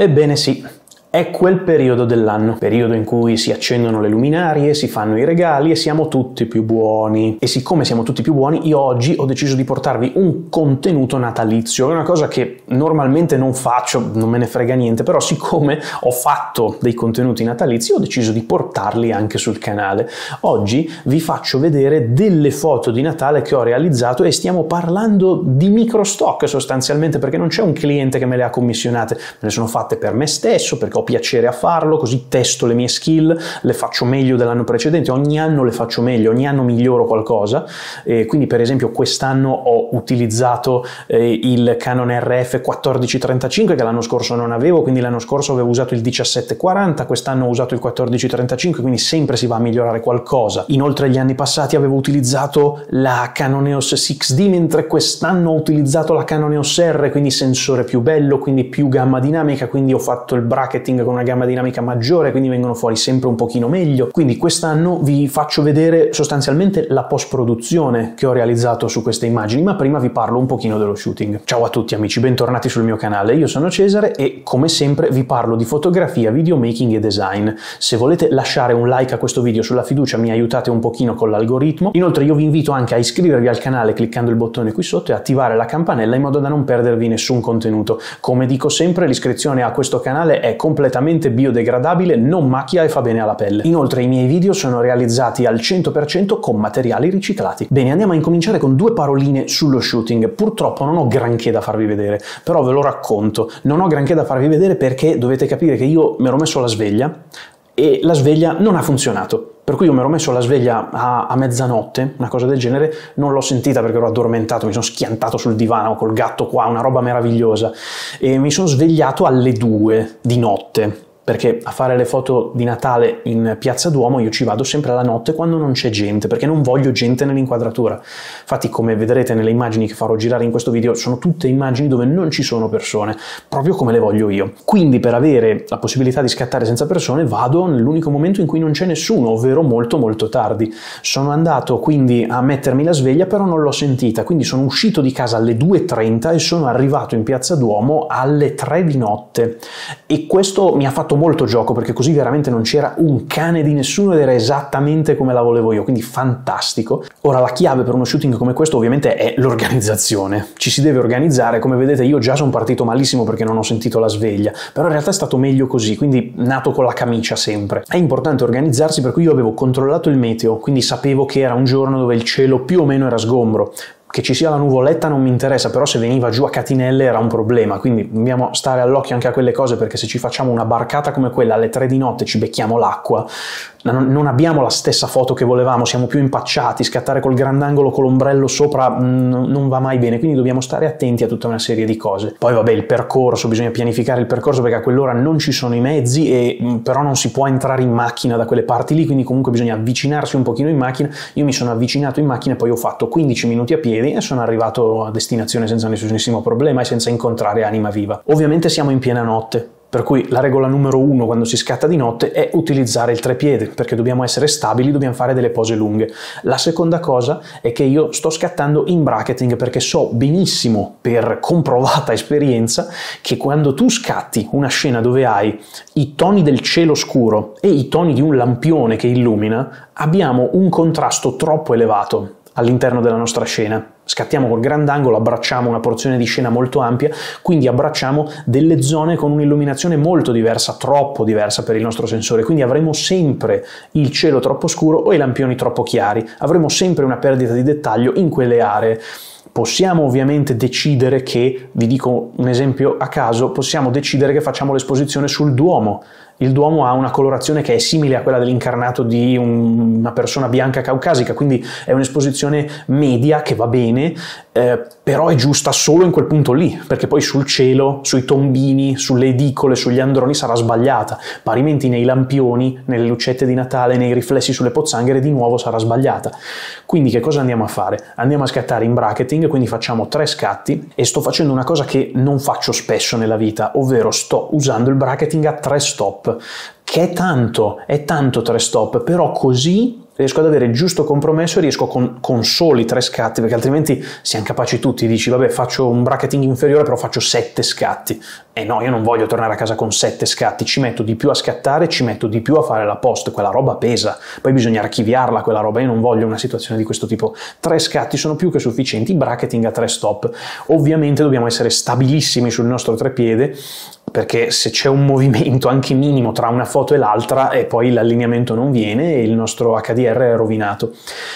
Ebbene sì, è quel periodo dell'anno, periodo in cui si accendono le luminarie, si fanno i regali e siamo tutti più buoni. E siccome siamo tutti più buoni, io oggi ho deciso di portarvi un contenuto natalizio. È una cosa che normalmente non faccio, non me ne frega niente, però siccome ho fatto dei contenuti natalizi, ho deciso di portarli anche sul canale. Oggi vi faccio vedere delle foto di Natale che ho realizzato e stiamo parlando di microstock sostanzialmente, perché non c'è un cliente che me le ha commissionate, me le sono fatte per me stesso, perché ho piacere a farlo, così testo le mie skill, le faccio meglio dell'anno precedente, ogni anno le faccio meglio, ogni anno miglioro qualcosa. E quindi per esempio quest'anno ho utilizzato eh, il Canon RF 1435 che l'anno scorso non avevo, quindi l'anno scorso avevo usato il 1740, quest'anno ho usato il 1435, quindi sempre si va a migliorare qualcosa. Inoltre gli anni passati avevo utilizzato la Canon EOS 6D, mentre quest'anno ho utilizzato la Canon EOS R, quindi sensore più bello, quindi più gamma dinamica, quindi ho fatto il bracket marketing con una gamma dinamica maggiore, quindi vengono fuori sempre un pochino meglio. Quindi quest'anno vi faccio vedere sostanzialmente la post produzione che ho realizzato su queste immagini, ma prima vi parlo un pochino dello shooting. Ciao a tutti amici, bentornati sul mio canale. Io sono Cesare e come sempre vi parlo di fotografia, videomaking e design. Se volete lasciare un like a questo video sulla fiducia mi aiutate un pochino con l'algoritmo. Inoltre io vi invito anche a iscrivervi al canale cliccando il bottone qui sotto e attivare la campanella in modo da non perdervi nessun contenuto. Come dico sempre, l'iscrizione a questo canale è completamente completamente biodegradabile, non macchia e fa bene alla pelle. Inoltre i miei video sono realizzati al 100% con materiali riciclati. Bene, andiamo a incominciare con due paroline sullo shooting. Purtroppo non ho granché da farvi vedere, però ve lo racconto. Non ho granché da farvi vedere perché dovete capire che io mi ero messo la sveglia e la sveglia non ha funzionato per cui io mi ero messo la sveglia a, a, mezzanotte, una cosa del genere, non l'ho sentita perché ero addormentato, mi sono schiantato sul divano col gatto qua, una roba meravigliosa, e mi sono svegliato alle due di notte perché a fare le foto di Natale in Piazza Duomo io ci vado sempre la notte quando non c'è gente, perché non voglio gente nell'inquadratura. Infatti, come vedrete nelle immagini che farò girare in questo video, sono tutte immagini dove non ci sono persone, proprio come le voglio io. Quindi per avere la possibilità di scattare senza persone vado nell'unico momento in cui non c'è nessuno, ovvero molto molto tardi. Sono andato quindi a mettermi la sveglia, però non l'ho sentita, quindi sono uscito di casa alle 2.30 e sono arrivato in Piazza Duomo alle 3 di notte e questo mi ha fatto molto gioco perché così veramente non c'era un cane di nessuno ed era esattamente come la volevo io, quindi fantastico. Ora la chiave per uno shooting come questo ovviamente è l'organizzazione, ci si deve organizzare, come vedete io già sono partito malissimo perché non ho sentito la sveglia, però in realtà è stato meglio così, quindi nato con la camicia sempre. È importante organizzarsi per cui io avevo controllato il meteo, quindi sapevo che era un giorno dove il cielo più o meno era sgombro, che ci sia la nuvoletta non mi interessa, però se veniva giù a catinelle era un problema, quindi dobbiamo stare all'occhio anche a quelle cose perché se ci facciamo una barcata come quella alle tre di notte ci becchiamo l'acqua, non abbiamo la stessa foto che volevamo, siamo più impacciati, scattare col grandangolo con l'ombrello sopra mm, non va mai bene, quindi dobbiamo stare attenti a tutta una serie di cose. Poi vabbè il percorso, bisogna pianificare il percorso perché a quell'ora non ci sono i mezzi e mm, però non si può entrare in macchina da quelle parti lì, quindi comunque bisogna avvicinarsi un pochino in macchina, io mi sono avvicinato in macchina e poi ho fatto 15 minuti a piedi ieri e sono arrivato a destinazione senza nessunissimo problema e senza incontrare anima viva. Ovviamente siamo in piena notte, per cui la regola numero uno quando si scatta di notte è utilizzare il trepiede, perché dobbiamo essere stabili, dobbiamo fare delle pose lunghe. La seconda cosa è che io sto scattando in bracketing perché so benissimo, per comprovata esperienza, che quando tu scatti una scena dove hai i toni del cielo scuro e i toni di un lampione che illumina, abbiamo un contrasto troppo elevato all'interno della nostra scena. Scattiamo col grandangolo, abbracciamo una porzione di scena molto ampia, quindi abbracciamo delle zone con un'illuminazione molto diversa, troppo diversa per il nostro sensore, quindi avremo sempre il cielo troppo scuro o i lampioni troppo chiari, avremo sempre una perdita di dettaglio in quelle aree. Possiamo ovviamente decidere che, vi dico un esempio a caso, possiamo decidere che facciamo l'esposizione sul Duomo, il Duomo ha una colorazione che è simile a quella dell'incarnato di un, una persona bianca caucasica, quindi è un'esposizione media che va bene, eh, però è giusta solo in quel punto lì, perché poi sul cielo, sui tombini, sulle edicole, sugli androni sarà sbagliata, parimenti nei lampioni, nelle lucette di Natale, nei riflessi sulle pozzanghere di nuovo sarà sbagliata. Quindi che cosa andiamo a fare? Andiamo a scattare in bracketing, quindi facciamo tre scatti e sto facendo una cosa che non faccio spesso nella vita, ovvero sto usando il bracketing a tre stop che è tanto, è tanto tre stop, però così riesco ad avere il giusto compromesso e riesco con, con, soli tre scatti, perché altrimenti siamo capaci tutti, dici vabbè faccio un bracketing inferiore però faccio sette scatti, e no io non voglio tornare a casa con sette scatti, ci metto di più a scattare, ci metto di più a fare la post, quella roba pesa, poi bisogna archiviarla quella roba, io non voglio una situazione di questo tipo, tre scatti sono più che sufficienti, bracketing a tre stop, ovviamente dobbiamo essere stabilissimi sul nostro trepiede perché se c'è un movimento anche minimo tra una foto e l'altra e eh, poi l'allineamento non viene e il nostro HDR è rovinato.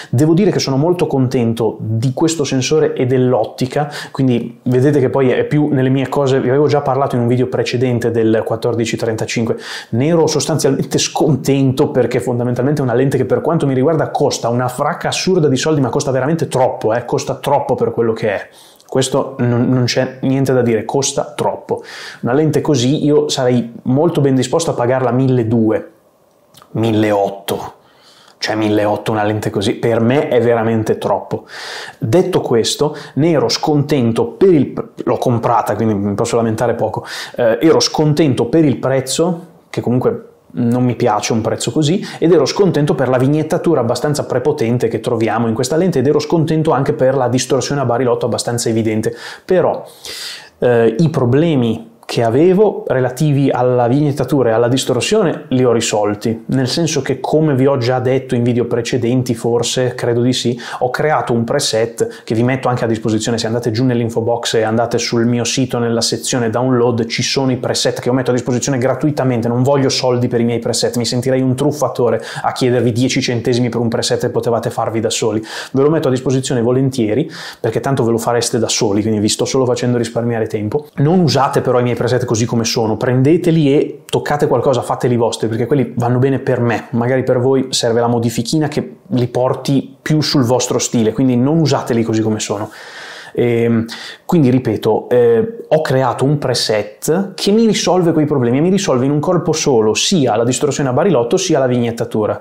Devo dire che sono molto contento di questo sensore e dell'ottica, quindi vedete che poi è più nelle mie cose, vi avevo già parlato in un video precedente del 1435, ne ero sostanzialmente scontento perché fondamentalmente è una lente che per quanto mi riguarda costa una fracca assurda di soldi, ma costa veramente troppo, eh? costa troppo per quello che è questo non, non c'è niente da dire, costa troppo. Una lente così io sarei molto ben disposto a pagarla 1200, 1800 cioè 1.800 una lente così, per me è veramente troppo. Detto questo, ne ero scontento per il... l'ho comprata, quindi mi posso lamentare poco, eh, ero scontento per il prezzo, che comunque non mi piace un prezzo così ed ero scontento per la vignettatura abbastanza prepotente che troviamo in questa lente ed ero scontento anche per la distorsione a barilotto abbastanza evidente. Però eh, i problemi che avevo relativi alla vignettatura e alla distorsione li ho risolti, nel senso che come vi ho già detto in video precedenti, forse, credo di sì, ho creato un preset che vi metto anche a disposizione se andate giù nell'info box e andate sul mio sito nella sezione download, ci sono i preset che ho metto a disposizione gratuitamente, non voglio soldi per i miei preset, mi sentirei un truffatore a chiedervi 10 centesimi per un preset che potevate farvi da soli. Ve lo metto a disposizione volentieri perché tanto ve lo fareste da soli, quindi vi sto solo facendo risparmiare tempo. Non usate però i miei preset preset così come sono, prendeteli e toccate qualcosa, fateli vostri, perché quelli vanno bene per me, magari per voi serve la modifichina che li porti più sul vostro stile, quindi non usateli così come sono. E ehm, quindi ripeto, eh, ho creato un preset che mi risolve quei problemi, mi risolve in un colpo solo sia la distorsione a barilotto sia la vignettatura.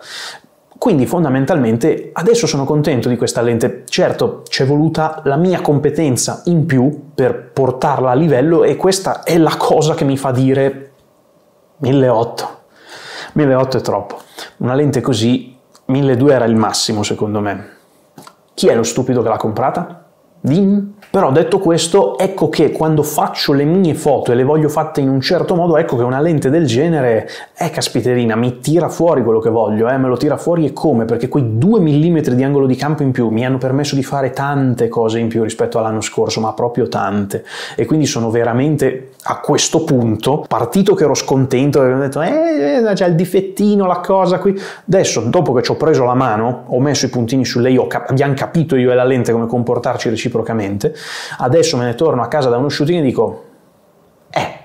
Quindi fondamentalmente adesso sono contento di questa lente, certo c'è voluta la mia competenza in più per portarla a livello e questa è la cosa che mi fa dire 1.800, 1.800 è troppo, una lente così 1.200 era il massimo secondo me. Chi è lo stupido che l'ha comprata? Però detto questo, ecco che quando faccio le mie foto e le voglio fatte in un certo modo, ecco che una lente del genere, è eh, caspiterina, mi tira fuori quello che voglio, eh, me lo tira fuori e come, perché quei 2 mm di angolo di campo in più mi hanno permesso di fare tante cose in più rispetto all'anno scorso, ma proprio tante. E quindi sono veramente a questo punto, partito che ero scontento, ho detto, eh, eh, c'è il difettino, la cosa qui. Adesso, dopo che ci ho preso la mano, ho messo i puntini su lei, cap- abbiamo capito io e la lente come comportarci reciprocamente, reciprocamente. Adesso me ne torno a casa da uno shooting e dico, eh,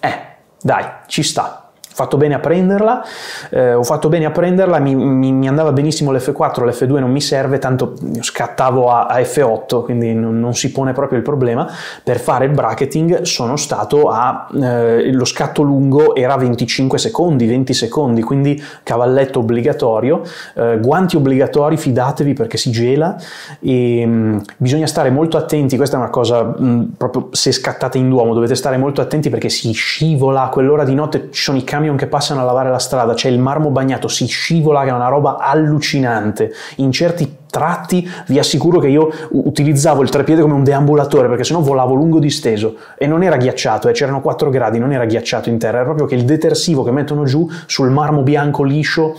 eh, dai, ci sta, fatto bene a prenderla, eh, ho fatto bene a prenderla, mi, mi, mi, andava benissimo l'F4, l'F2 non mi serve, tanto scattavo a, a F8, quindi non, non, si pone proprio il problema. Per fare il bracketing sono stato a... Eh, lo scatto lungo era 25 secondi, 20 secondi, quindi cavalletto obbligatorio, eh, guanti obbligatori, fidatevi perché si gela e ehm, mh, bisogna stare molto attenti, questa è una cosa mh, proprio se scattate in Duomo dovete stare molto attenti perché si scivola a quell'ora di notte, ci sono i camion camion che passano a lavare la strada, c'è il marmo bagnato, si scivola, che è una roba allucinante. In certi tratti vi assicuro che io utilizzavo il treppiede come un deambulatore perché sennò volavo lungo disteso e non era ghiacciato, eh, c'erano 4 gradi, non era ghiacciato in terra, era proprio che il detersivo che mettono giù sul marmo bianco liscio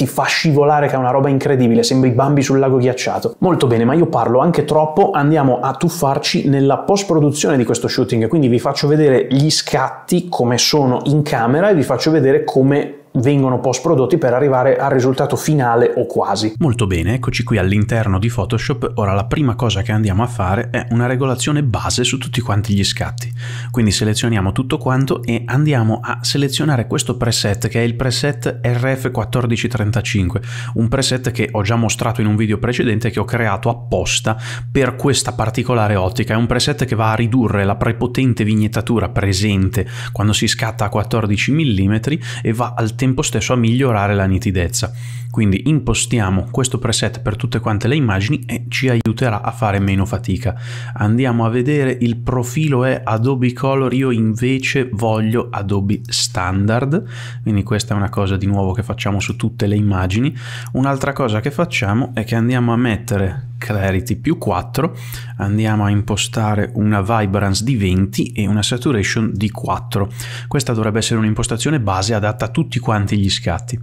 ti fa scivolare che è una roba incredibile, sembra i bambi sul lago ghiacciato. Molto bene, ma io parlo anche troppo, andiamo a tuffarci nella post-produzione di questo shooting, quindi vi faccio vedere gli scatti come sono in camera e vi faccio vedere come vengono post prodotti per arrivare al risultato finale o quasi. Molto bene, eccoci qui all'interno di Photoshop. Ora la prima cosa che andiamo a fare è una regolazione base su tutti quanti gli scatti. Quindi selezioniamo tutto quanto e andiamo a selezionare questo preset che è il preset RF1435, un preset che ho già mostrato in un video precedente che ho creato apposta per questa particolare ottica. È un preset che va a ridurre la prepotente vignettatura presente quando si scatta a 14 mm e va a tempo stesso a migliorare la nitidezza. Quindi impostiamo questo preset per tutte quante le immagini e ci aiuterà a fare meno fatica. Andiamo a vedere, il profilo è Adobe Color, io invece voglio Adobe Standard, quindi questa è una cosa di nuovo che facciamo su tutte le immagini. Un'altra cosa che facciamo è che andiamo a mettere clarity più 4, andiamo a impostare una vibrance di 20 e una saturation di 4. Questa dovrebbe essere un'impostazione base adatta a tutti quanti gli scatti.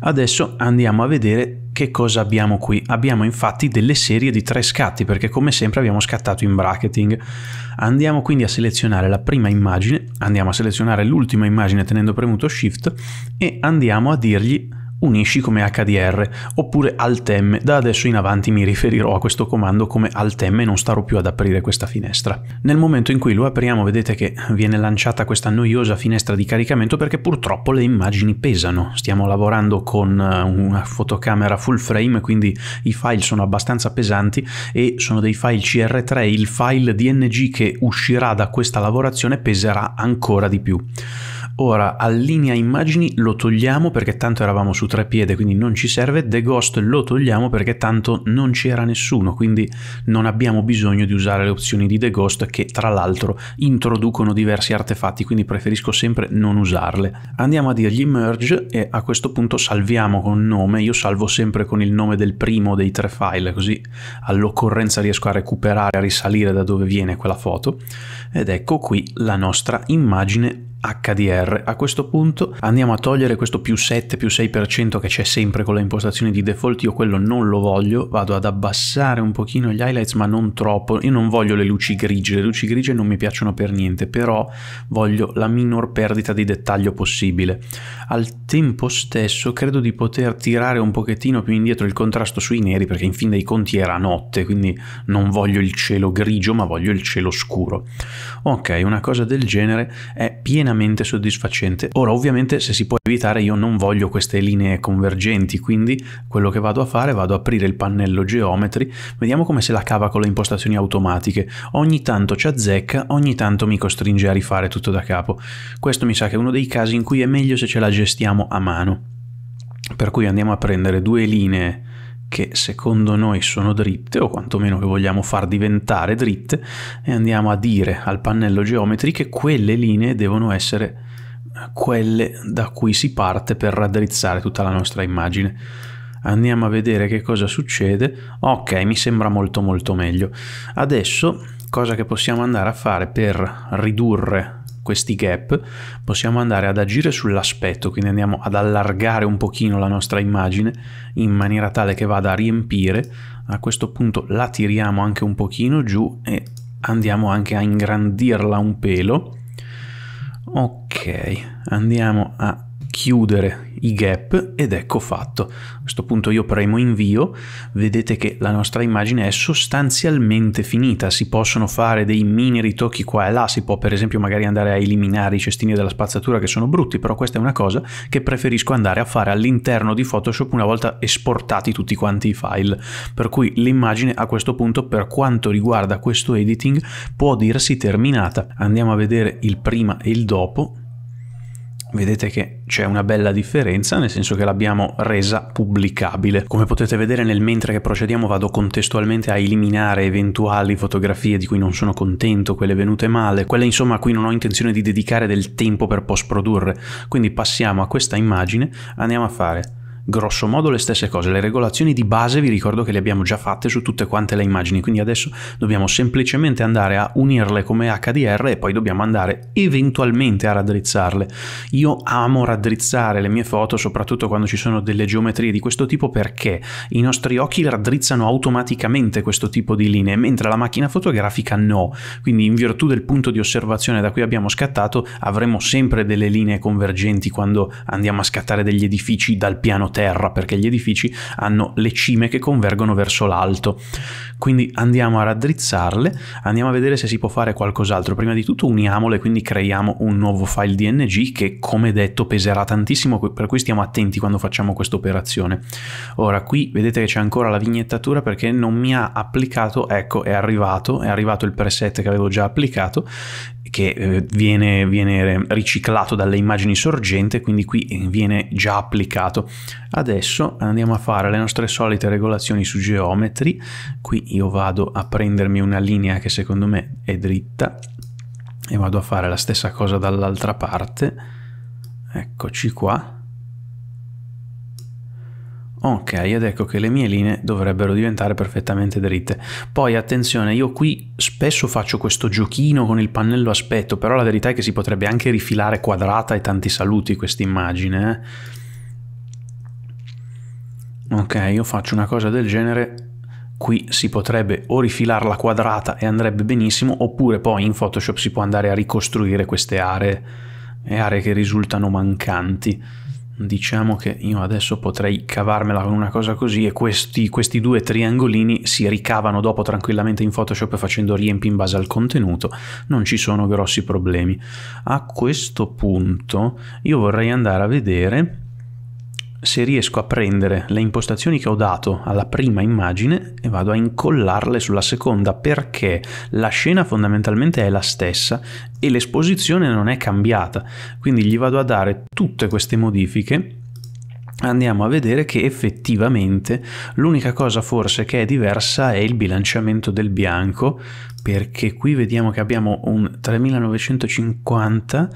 Adesso andiamo a vedere che cosa abbiamo qui? Abbiamo infatti delle serie di tre scatti perché come sempre abbiamo scattato in bracketing. Andiamo quindi a selezionare la prima immagine, andiamo a selezionare l'ultima immagine tenendo premuto Shift e andiamo a dirgli unisci come HDR oppure alt da adesso in avanti mi riferirò a questo comando come alt e non starò più ad aprire questa finestra. Nel momento in cui lo apriamo vedete che viene lanciata questa noiosa finestra di caricamento perché purtroppo le immagini pesano, stiamo lavorando con eh, una fotocamera full frame quindi i file sono abbastanza pesanti e sono dei file CR3, il file DNG che uscirà da questa lavorazione peserà ancora di più. Ora allinea immagini lo togliamo perché tanto eravamo su tre piede quindi non ci serve, The Ghost lo togliamo perché tanto non c'era nessuno quindi non abbiamo bisogno di usare le opzioni di The Ghost che tra l'altro introducono diversi artefatti quindi preferisco sempre non usarle. Andiamo a dirgli merge e a questo punto salviamo con nome, io salvo sempre con il nome del primo dei tre file così all'occorrenza riesco a recuperare, a risalire da dove viene quella foto ed ecco qui la nostra immagine HDR. A questo punto andiamo a togliere questo più 7, più 6% che c'è sempre con le impostazioni di default, io quello non lo voglio, vado ad abbassare un pochino gli highlights ma non troppo, io non voglio le luci grigie, le luci grigie non mi piacciono per niente, però voglio la minor perdita di dettaglio possibile al tempo stesso credo di poter tirare un pochettino più indietro il contrasto sui neri perché in fin dei conti era notte, quindi non voglio il cielo grigio ma voglio il cielo scuro. Ok, una cosa del genere è pienamente soddisfacente. Ora ovviamente se si può evitare io non voglio queste linee convergenti, quindi quello che vado a fare vado ad aprire il pannello geometri, vediamo come se la cava con le impostazioni automatiche. Ogni tanto ci azzecca, ogni tanto mi costringe a rifare tutto da capo. Questo mi sa che è uno dei casi in cui è meglio se c'è la geometria gestiamo a mano. Per cui andiamo a prendere due linee che secondo noi sono dritte o quantomeno che vogliamo far diventare dritte e andiamo a dire al pannello geometri che quelle linee devono essere quelle da cui si parte per raddrizzare tutta la nostra immagine. Andiamo a vedere che cosa succede. Ok, mi sembra molto molto meglio. Adesso cosa che possiamo andare a fare per ridurre questi gap possiamo andare ad agire sull'aspetto, quindi andiamo ad allargare un pochino la nostra immagine in maniera tale che vada a riempire, a questo punto la tiriamo anche un pochino giù e andiamo anche a ingrandirla un pelo. Ok, andiamo a chiudere i gap ed ecco fatto. A questo punto io premo invio, vedete che la nostra immagine è sostanzialmente finita, si possono fare dei mini ritocchi qua e là, si può per esempio magari andare a eliminare i cestini della spazzatura che sono brutti, però questa è una cosa che preferisco andare a fare all'interno di Photoshop una volta esportati tutti quanti i file, per cui l'immagine a questo punto per quanto riguarda questo editing può dirsi terminata. Andiamo a vedere il prima e il dopo vedete che c'è una bella differenza, nel senso che l'abbiamo resa pubblicabile. Come potete vedere nel mentre che procediamo vado contestualmente a eliminare eventuali fotografie di cui non sono contento, quelle venute male, quelle insomma a cui non ho intenzione di dedicare del tempo per post produrre. Quindi passiamo a questa immagine, andiamo a fare grosso modo le stesse cose, le regolazioni di base vi ricordo che le abbiamo già fatte su tutte quante le immagini, quindi adesso dobbiamo semplicemente andare a unirle come HDR e poi dobbiamo andare eventualmente a raddrizzarle. Io amo raddrizzare le mie foto, soprattutto quando ci sono delle geometrie di questo tipo, perché i nostri occhi raddrizzano automaticamente questo tipo di linee, mentre la macchina fotografica no, quindi in virtù del punto di osservazione da cui abbiamo scattato avremo sempre delle linee convergenti quando andiamo a scattare degli edifici dal piano terra perché gli edifici hanno le cime che convergono verso l'alto. Quindi andiamo a raddrizzarle, andiamo a vedere se si può fare qualcos'altro. Prima di tutto uniamole, quindi creiamo un nuovo file DNG che come detto peserà tantissimo, per cui stiamo attenti quando facciamo questa operazione. Ora qui vedete che c'è ancora la vignettatura perché non mi ha applicato, ecco è arrivato, è arrivato il preset che avevo già applicato che eh, viene, viene, riciclato dalle immagini sorgente, quindi qui eh, viene già applicato. Adesso andiamo a fare le nostre solite regolazioni su geometri, qui io vado a prendermi una linea che secondo me è dritta e vado a fare la stessa cosa dall'altra parte, eccoci qua, Ok, ed ecco che le mie linee dovrebbero diventare perfettamente dritte. Poi attenzione, io qui spesso faccio questo giochino con il pannello aspetto, però la verità è che si potrebbe anche rifilare quadrata e tanti saluti questa immagine. Eh? Ok, io faccio una cosa del genere qui si potrebbe o rifilarla quadrata e andrebbe benissimo, oppure poi in Photoshop si può andare a ricostruire queste aree, e aree che risultano mancanti diciamo che io adesso potrei cavarmela con una cosa così e questi, questi, due triangolini si ricavano dopo tranquillamente in Photoshop facendo riempi in base al contenuto, non ci sono grossi problemi. A questo punto io vorrei andare a vedere se riesco a prendere le impostazioni che ho dato alla prima immagine e vado a incollarle sulla seconda perché la scena fondamentalmente è la stessa e l'esposizione non è cambiata. Quindi gli vado a dare tutte queste modifiche andiamo a vedere che effettivamente l'unica cosa forse che è diversa è il bilanciamento del bianco perché qui vediamo che abbiamo un 3950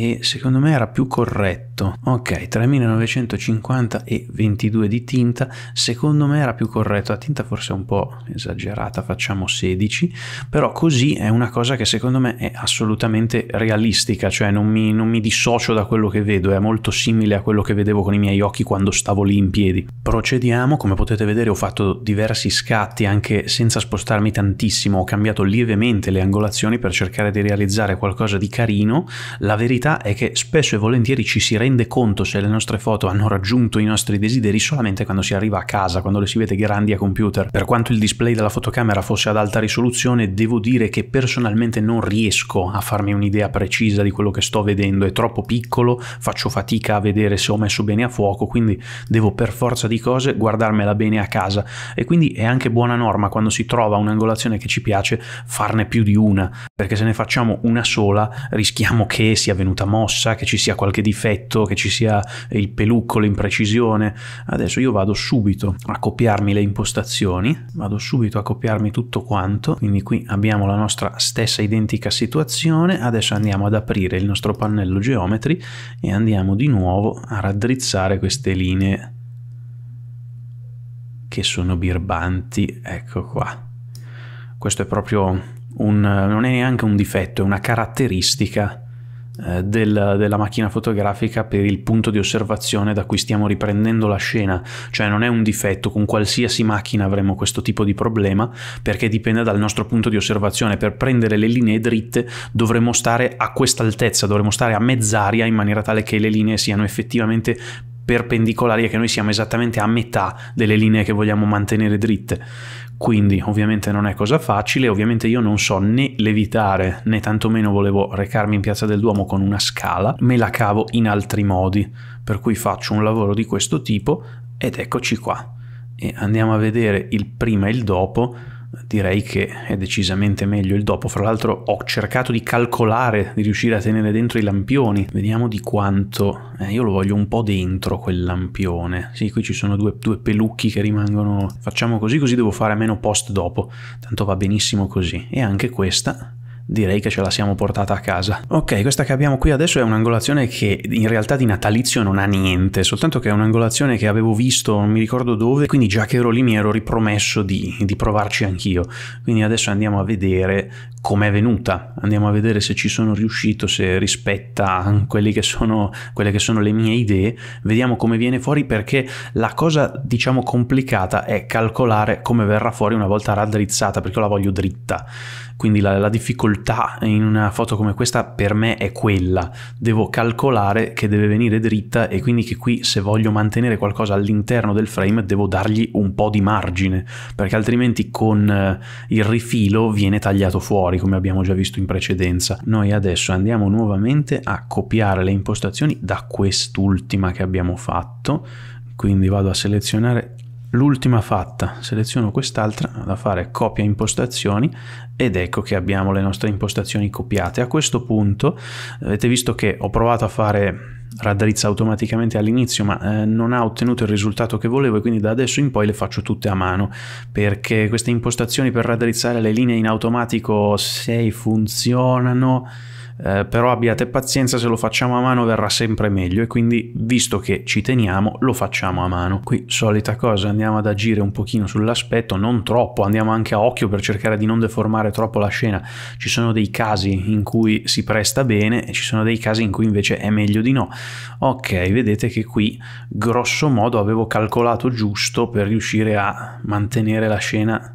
e secondo me era più corretto. Ok, 3950 e 22 di tinta, secondo me era più corretto. La tinta forse è un po' esagerata, facciamo 16, però così è una cosa che secondo me è assolutamente realistica, cioè non mi, non mi dissocio da quello che vedo, è molto simile a quello che vedevo con i miei occhi quando stavo lì in piedi. Procediamo, come potete vedere ho fatto diversi scatti anche senza spostarmi tantissimo, ho cambiato lievemente le angolazioni per cercare di realizzare qualcosa di carino. La verità verità è che spesso e volentieri ci si rende conto se le nostre foto hanno raggiunto i nostri desideri solamente quando si arriva a casa, quando le si vede grandi a computer. Per quanto il display della fotocamera fosse ad alta risoluzione, devo dire che personalmente non riesco a farmi un'idea precisa di quello che sto vedendo, è troppo piccolo, faccio fatica a vedere se ho messo bene a fuoco, quindi devo per forza di cose guardarmela bene a casa e quindi è anche buona norma quando si trova un'angolazione che ci piace farne più di una, perché se ne facciamo una sola rischiamo che sia venuta tenuta mossa, che ci sia qualche difetto, che ci sia il pelucco, l'imprecisione. Adesso io vado subito a copiarmi le impostazioni, vado subito a copiarmi tutto quanto, quindi qui abbiamo la nostra stessa identica situazione, adesso andiamo ad aprire il nostro pannello geometri e andiamo di nuovo a raddrizzare queste linee che sono birbanti, ecco qua. Questo è proprio un, non è neanche un difetto, è una caratteristica eh, del, della macchina fotografica per il punto di osservazione da cui stiamo riprendendo la scena, cioè non è un difetto, con qualsiasi macchina avremo questo tipo di problema perché dipende dal nostro punto di osservazione, per prendere le linee dritte dovremo stare a quest'altezza, dovremo stare a mezz'aria in maniera tale che le linee siano effettivamente perpendicolari e che noi siamo esattamente a metà delle linee che vogliamo mantenere dritte quindi ovviamente non è cosa facile, ovviamente io non so né levitare né tantomeno volevo recarmi in Piazza del Duomo con una scala, me la cavo in altri modi, per cui faccio un lavoro di questo tipo ed eccoci qua. E andiamo a vedere il prima e il dopo direi che è decisamente meglio il dopo. Fra l'altro ho cercato di calcolare, di riuscire a tenere dentro i lampioni. Vediamo di quanto... Eh, io lo voglio un po' dentro quel lampione. Sì, qui ci sono due, due pelucchi che rimangono... Facciamo così, così devo fare meno post dopo. Tanto va benissimo così. E anche questa direi che ce la siamo portata a casa. Ok, questa che abbiamo qui adesso è un'angolazione che in realtà di natalizio non ha niente, soltanto che è un'angolazione che avevo visto, non mi ricordo dove, quindi già che ero lì mi ero ripromesso di, di provarci anch'io. Quindi adesso andiamo a vedere com'è venuta, andiamo a vedere se ci sono riuscito, se rispetta quelle che sono, quelle che sono le mie idee, vediamo come viene fuori perché la cosa diciamo complicata è calcolare come verrà fuori una volta raddrizzata, perché la voglio dritta. Quindi la, la difficoltà in una foto come questa per me è quella. Devo calcolare che deve venire dritta e quindi che qui se voglio mantenere qualcosa all'interno del frame devo dargli un po' di margine, perché altrimenti con eh, il rifilo viene tagliato fuori come abbiamo già visto in precedenza. Noi adesso andiamo nuovamente a copiare le impostazioni da quest'ultima che abbiamo fatto, quindi vado a selezionare l'ultima fatta seleziono quest'altra da fare copia impostazioni ed ecco che abbiamo le nostre impostazioni copiate a questo punto avete visto che ho provato a fare raddrizza automaticamente all'inizio ma eh, non ha ottenuto il risultato che volevo e quindi da adesso in poi le faccio tutte a mano perché queste impostazioni per raddrizzare le linee in automatico 6 funzionano eh, però abbiate pazienza se lo facciamo a mano verrà sempre meglio e quindi visto che ci teniamo lo facciamo a mano. Qui solita cosa andiamo ad agire un pochino sull'aspetto, non troppo, andiamo anche a occhio per cercare di non deformare troppo la scena, ci sono dei casi in cui si presta bene e ci sono dei casi in cui invece è meglio di no. Ok, vedete che qui grosso modo avevo calcolato giusto per riuscire a mantenere la scena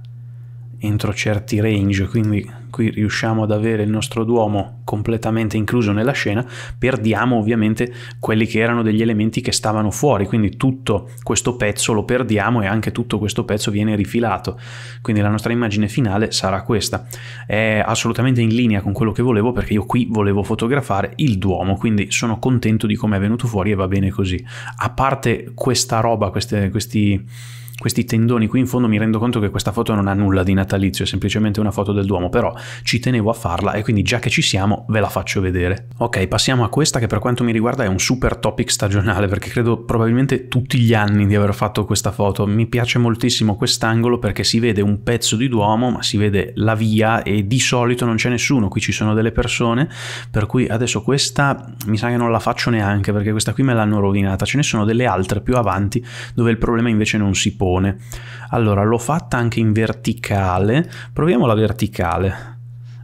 entro certi range, quindi qui riusciamo ad avere il nostro Duomo completamente incluso nella scena, perdiamo ovviamente quelli che erano degli elementi che stavano fuori, quindi tutto questo pezzo lo perdiamo e anche tutto questo pezzo viene rifilato. Quindi la nostra immagine finale sarà questa. È assolutamente in linea con quello che volevo perché io qui volevo fotografare il Duomo, quindi sono contento di come è venuto fuori e va bene così. A parte questa roba, queste, questi questi tendoni qui in fondo mi rendo conto che questa foto non ha nulla di natalizio, è semplicemente una foto del Duomo, però ci tenevo a farla e quindi già che ci siamo ve la faccio vedere. Ok, passiamo a questa che per quanto mi riguarda è un super topic stagionale perché credo probabilmente tutti gli anni di aver fatto questa foto. Mi piace moltissimo quest'angolo perché si vede un pezzo di Duomo, ma si vede la via e di solito non c'è nessuno, qui ci sono delle persone, per cui adesso questa mi sa che non la faccio neanche perché questa qui me l'hanno rovinata, ce ne sono delle altre più avanti dove il problema invece non si pone bottone. Allora, l'ho fatta anche in verticale, proviamo la verticale.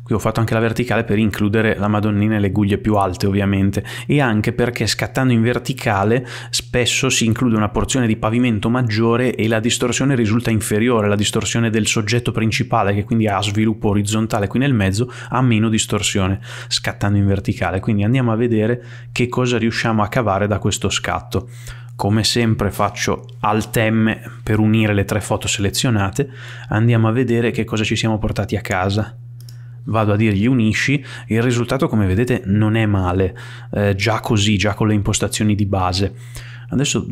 Qui ho fatto anche la verticale per includere la Madonnina e le guglie più alte ovviamente e anche perché scattando in verticale spesso si include una porzione di pavimento maggiore e la distorsione risulta inferiore, la distorsione del soggetto principale che quindi ha sviluppo orizzontale qui nel mezzo ha meno distorsione scattando in verticale quindi andiamo a vedere che cosa riusciamo a cavare da questo scatto come sempre faccio al temme per unire le tre foto selezionate, andiamo a vedere che cosa ci siamo portati a casa vado a dirgli unisci, il risultato come vedete non è male, eh, già così, già con le impostazioni di base. Adesso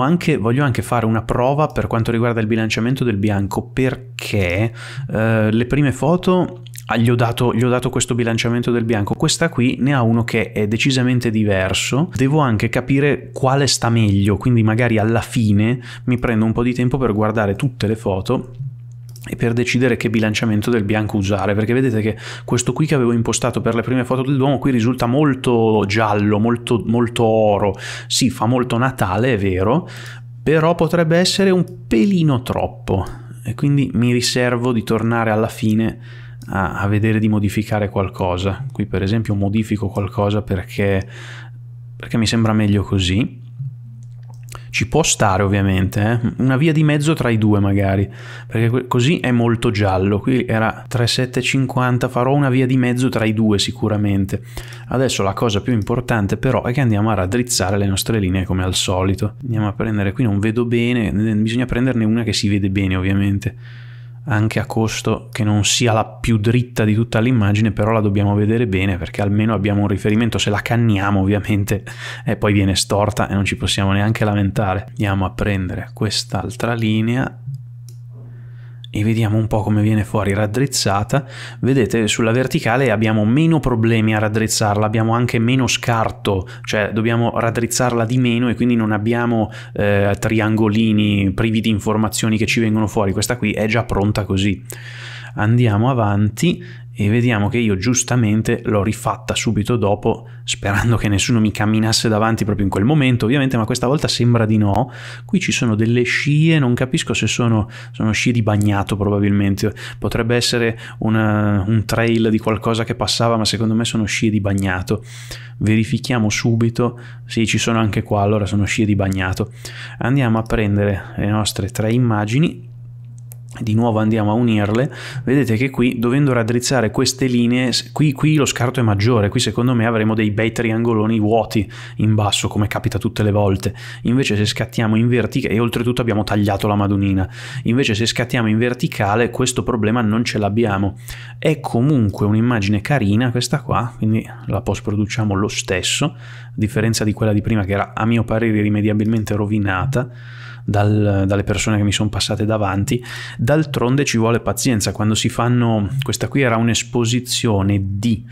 anche, voglio anche fare una prova per quanto riguarda il bilanciamento del bianco perché eh, le prime foto Ah, gli, ho dato, gli ho, dato, questo bilanciamento del bianco, questa qui ne ha uno che è decisamente diverso, devo anche capire quale sta meglio, quindi magari alla fine mi prendo un po' di tempo per guardare tutte le foto e per decidere che bilanciamento del bianco usare, perché vedete che questo qui che avevo impostato per le prime foto del Duomo qui risulta molto giallo, molto, molto oro, sì fa molto Natale è vero, però potrebbe essere un pelino troppo e quindi mi riservo di tornare alla fine a, a vedere di modificare qualcosa. Qui per esempio modifico qualcosa perché, perché mi sembra meglio così. Ci può stare ovviamente, eh? una via di mezzo tra i due magari, perché così è molto giallo, qui era 3750, farò una via di mezzo tra i due sicuramente. Adesso la cosa più importante però è che andiamo a raddrizzare le nostre linee come al solito. Andiamo a prendere, qui non vedo bene, bisogna prenderne una che si vede bene ovviamente anche a costo che non sia la più dritta di tutta l'immagine, però la dobbiamo vedere bene perché almeno abbiamo un riferimento, se la canniamo ovviamente eh, poi viene storta e non ci possiamo neanche lamentare. Andiamo a prendere quest'altra linea e vediamo un po' come viene fuori raddrizzata, vedete sulla verticale abbiamo meno problemi a raddrizzarla, abbiamo anche meno scarto, cioè dobbiamo raddrizzarla di meno e quindi non abbiamo eh, triangolini privi di informazioni che ci vengono fuori, questa qui è già pronta così. Andiamo avanti e vediamo che io giustamente l'ho rifatta subito dopo sperando che nessuno mi camminasse davanti proprio in quel momento ovviamente ma questa volta sembra di no qui ci sono delle scie non capisco se sono, sono scie di bagnato probabilmente potrebbe essere una, un trail di qualcosa che passava ma secondo me sono scie di bagnato verifichiamo subito sì ci sono anche qua allora sono scie di bagnato andiamo a prendere le nostre tre immagini di nuovo andiamo a unirle, vedete che qui dovendo raddrizzare queste linee, qui, qui, lo scarto è maggiore, qui secondo me avremo dei bei triangoloni vuoti in basso come capita tutte le volte, invece se scattiamo in verticale, e oltretutto abbiamo tagliato la madonina, invece se scattiamo in verticale questo problema non ce l'abbiamo, è comunque un'immagine carina questa qua, quindi la post produciamo lo stesso, a differenza di quella di prima che era a mio parere irrimediabilmente rovinata, dal, dalle persone che mi sono passate davanti. D'altronde ci vuole pazienza, quando si fanno, questa qui era un'esposizione di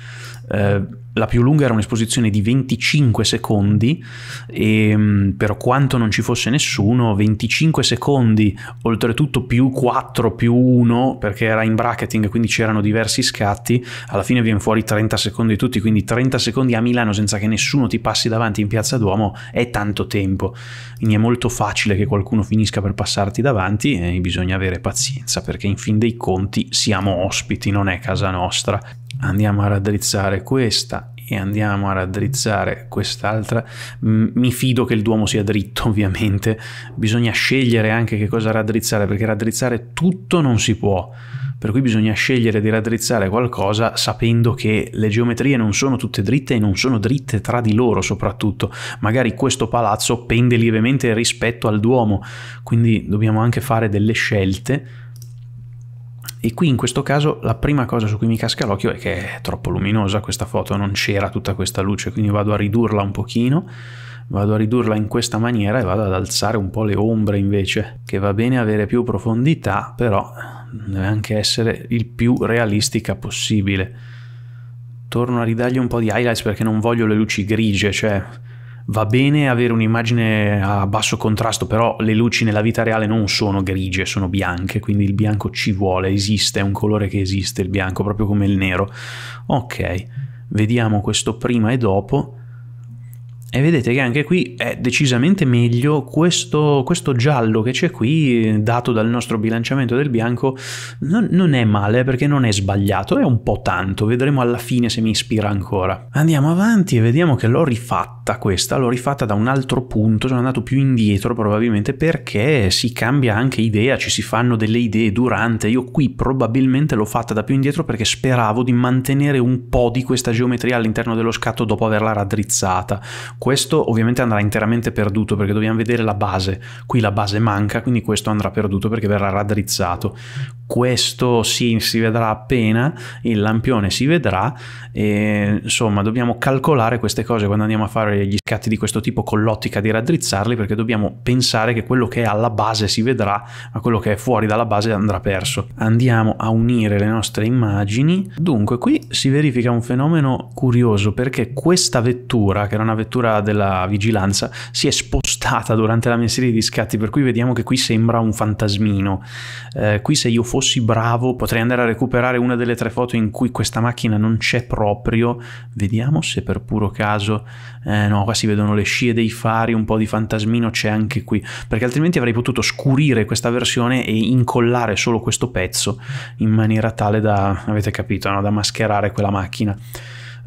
eh, la più lunga era un'esposizione di 25 secondi e ehm, per quanto non ci fosse nessuno, 25 secondi, oltretutto più 4 più 1 perché era in bracketing quindi c'erano diversi scatti, alla fine viene fuori 30 secondi tutti, quindi 30 secondi a Milano senza che nessuno ti passi davanti in Piazza Duomo è tanto tempo, quindi è molto facile che qualcuno finisca per passarti davanti e bisogna avere pazienza perché in fin dei conti siamo ospiti, non è casa nostra andiamo a raddrizzare questa e andiamo a raddrizzare quest'altra. Mi fido che il Duomo sia dritto, ovviamente. Bisogna scegliere anche che cosa raddrizzare, perché raddrizzare tutto non si può. Per cui bisogna scegliere di raddrizzare qualcosa sapendo che le geometrie non sono tutte dritte e non sono dritte tra di loro soprattutto. Magari questo palazzo pende lievemente rispetto al Duomo, quindi dobbiamo anche fare delle scelte e qui in questo caso la prima cosa su cui mi casca l'occhio è che è troppo luminosa questa foto, non c'era tutta questa luce, quindi vado a ridurla un pochino, vado a ridurla in questa maniera e vado ad alzare un po' le ombre invece, che va bene avere più profondità, però deve anche essere il più realistica possibile. Torno a ridargli un po' di highlights perché non voglio le luci grigie, cioè va bene avere un'immagine a basso contrasto, però le luci nella vita reale non sono grigie, sono bianche, quindi il bianco ci vuole, esiste, è un colore che esiste il bianco, proprio come il nero. Ok, vediamo questo prima e dopo e vedete che anche qui è decisamente meglio questo, questo giallo che c'è qui, dato dal nostro bilanciamento del bianco, non, non, è male eh, perché non è sbagliato, è un po' tanto, vedremo alla fine se mi ispira ancora. Andiamo avanti e vediamo che l'ho rifatta questa, l'ho rifatta da un altro punto, sono andato più indietro probabilmente perché si cambia anche idea, ci si fanno delle idee durante, io qui probabilmente l'ho fatta da più indietro perché speravo di mantenere un po' di questa geometria all'interno dello scatto dopo averla raddrizzata questo ovviamente andrà interamente perduto perché dobbiamo vedere la base. Qui la base manca, quindi questo andrà perduto perché verrà raddrizzato. Questo sì, si vedrà appena, il lampione si vedrà, e, insomma dobbiamo calcolare queste cose quando andiamo a fare gli scatti di questo tipo con l'ottica di raddrizzarli perché dobbiamo pensare che quello che è alla base si vedrà, ma quello che è fuori dalla base andrà perso. Andiamo a unire le nostre immagini. Dunque qui si verifica un fenomeno curioso perché questa vettura, che era una vettura figura della vigilanza si è spostata durante la mia serie di scatti, per cui vediamo che qui sembra un fantasmino. Eh, qui se io fossi bravo potrei andare a recuperare una delle tre foto in cui questa macchina non c'è proprio. Vediamo se per puro caso... Eh, no, qua si vedono le scie dei fari, un po' di fantasmino c'è anche qui, perché altrimenti avrei potuto scurire questa versione e incollare solo questo pezzo in maniera tale da, avete capito, no? da mascherare quella macchina.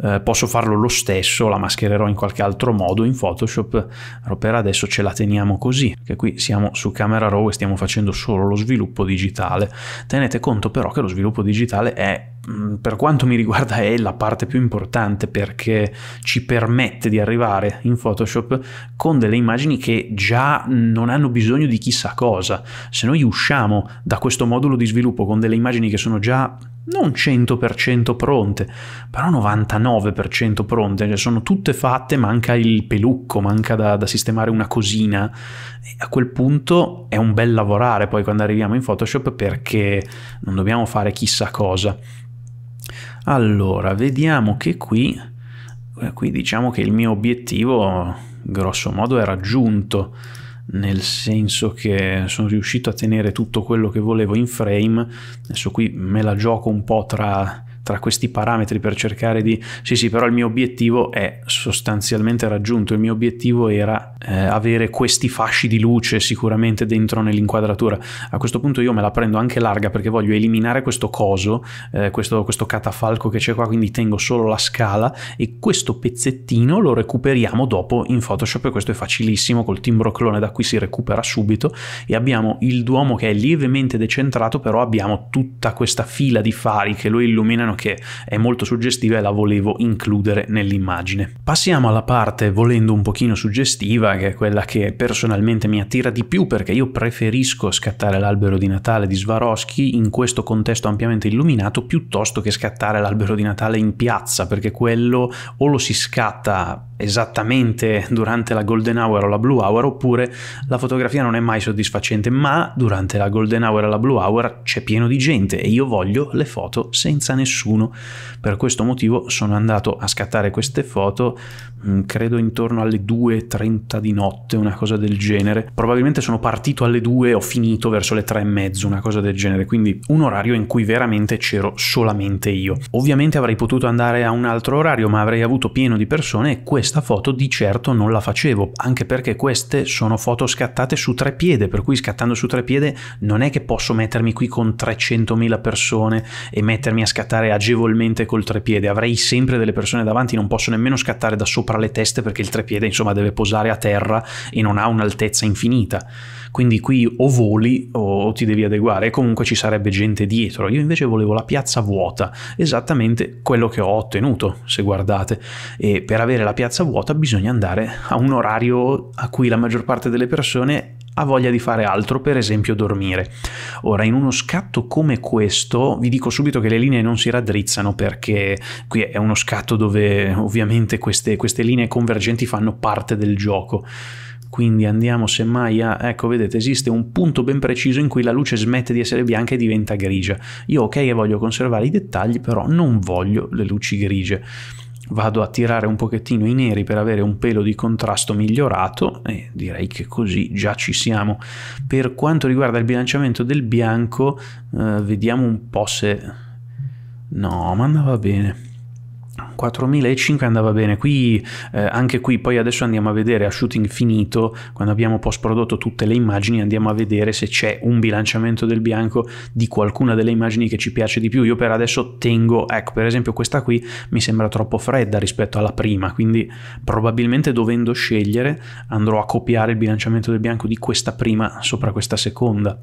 Eh, posso farlo lo stesso, la maschererò in qualche altro modo in Photoshop, però per adesso ce la teniamo così, che qui siamo su Camera Raw e stiamo facendo solo lo sviluppo digitale. Tenete conto però che lo sviluppo digitale è mm, per quanto mi riguarda è la parte più importante perché ci permette di arrivare in Photoshop con delle immagini che già non hanno bisogno di chissà cosa. Se noi usciamo da questo modulo di sviluppo con delle immagini che sono già non 100% pronte, però 99% pronte, cioè sono tutte fatte, manca il pelucco, manca da, da sistemare una cosina. E a quel punto è un bel lavorare poi quando arriviamo in Photoshop perché non dobbiamo fare chissà cosa. Allora, vediamo che qui, eh, qui diciamo che il mio obiettivo grosso modo è raggiunto nel senso che sono riuscito a tenere tutto quello che volevo in frame, adesso qui me la gioco un po' tra tra questi parametri per cercare di sì sì però il mio obiettivo è sostanzialmente raggiunto, il mio obiettivo era eh, avere questi fasci di luce sicuramente dentro nell'inquadratura, a questo punto io me la prendo anche larga perché voglio eliminare questo coso, eh, questo, questo catafalco che c'è qua, quindi tengo solo la scala e questo pezzettino lo recuperiamo dopo in Photoshop e questo è facilissimo col timbro clone da qui si recupera subito e abbiamo il Duomo che è lievemente decentrato però abbiamo tutta questa fila di fari che lo illuminano che è molto suggestiva e la volevo includere nell'immagine. Passiamo alla parte volendo un pochino suggestiva, che è quella che personalmente mi attira di più perché io preferisco scattare l'albero di Natale di Swarovski in questo contesto ampiamente illuminato piuttosto che scattare l'albero di Natale in piazza, perché quello o lo si scatta esattamente durante la golden hour o la blue hour oppure la fotografia non è mai soddisfacente ma durante la golden hour e la blue hour c'è pieno di gente e io voglio le foto senza nessuno per questo motivo sono andato a scattare queste foto mm, credo intorno alle 2.30 di notte una cosa del genere probabilmente sono partito alle 2 ho finito verso le 3 e mezzo una cosa del genere quindi un orario in cui veramente c'ero solamente io ovviamente avrei potuto andare a un altro orario ma avrei avuto pieno di persone e questo questa foto di certo non la facevo, anche perché queste sono foto scattate su tre piede, per cui scattando su tre piede non è che posso mettermi qui con 300.000 persone e mettermi a scattare agevolmente col trepiede, avrei sempre delle persone davanti, non posso nemmeno scattare da sopra le teste perché il trepiede insomma deve posare a terra e non ha un'altezza infinita. Quindi qui o voli o ti devi adeguare e comunque ci sarebbe gente dietro. Io invece volevo la piazza vuota, esattamente quello che ho ottenuto, se guardate. E per avere la piazza vuota bisogna andare a un orario a cui la maggior parte delle persone ha voglia di fare altro, per esempio dormire. Ora, in uno scatto come questo, vi dico subito che le linee non si raddrizzano perché qui è uno scatto dove ovviamente queste, queste linee convergenti fanno parte del gioco. Quindi andiamo semmai a, ecco vedete esiste un punto ben preciso in cui la luce smette di essere bianca e diventa grigia. Io ok che voglio conservare i dettagli però non voglio le luci grigie. Vado a tirare un pochettino i neri per avere un pelo di contrasto migliorato e direi che così già ci siamo. Per quanto riguarda il bilanciamento del bianco eh, vediamo un po' se... No, ma andava bene 4005 andava bene, qui, eh, anche qui poi adesso andiamo a vedere a shooting finito, quando abbiamo post prodotto tutte le immagini andiamo a vedere se c'è un bilanciamento del bianco di qualcuna delle immagini che ci piace di più, io per adesso tengo, ecco per esempio questa qui mi sembra troppo fredda rispetto alla prima, quindi probabilmente dovendo scegliere andrò a copiare il bilanciamento del bianco di questa prima sopra questa seconda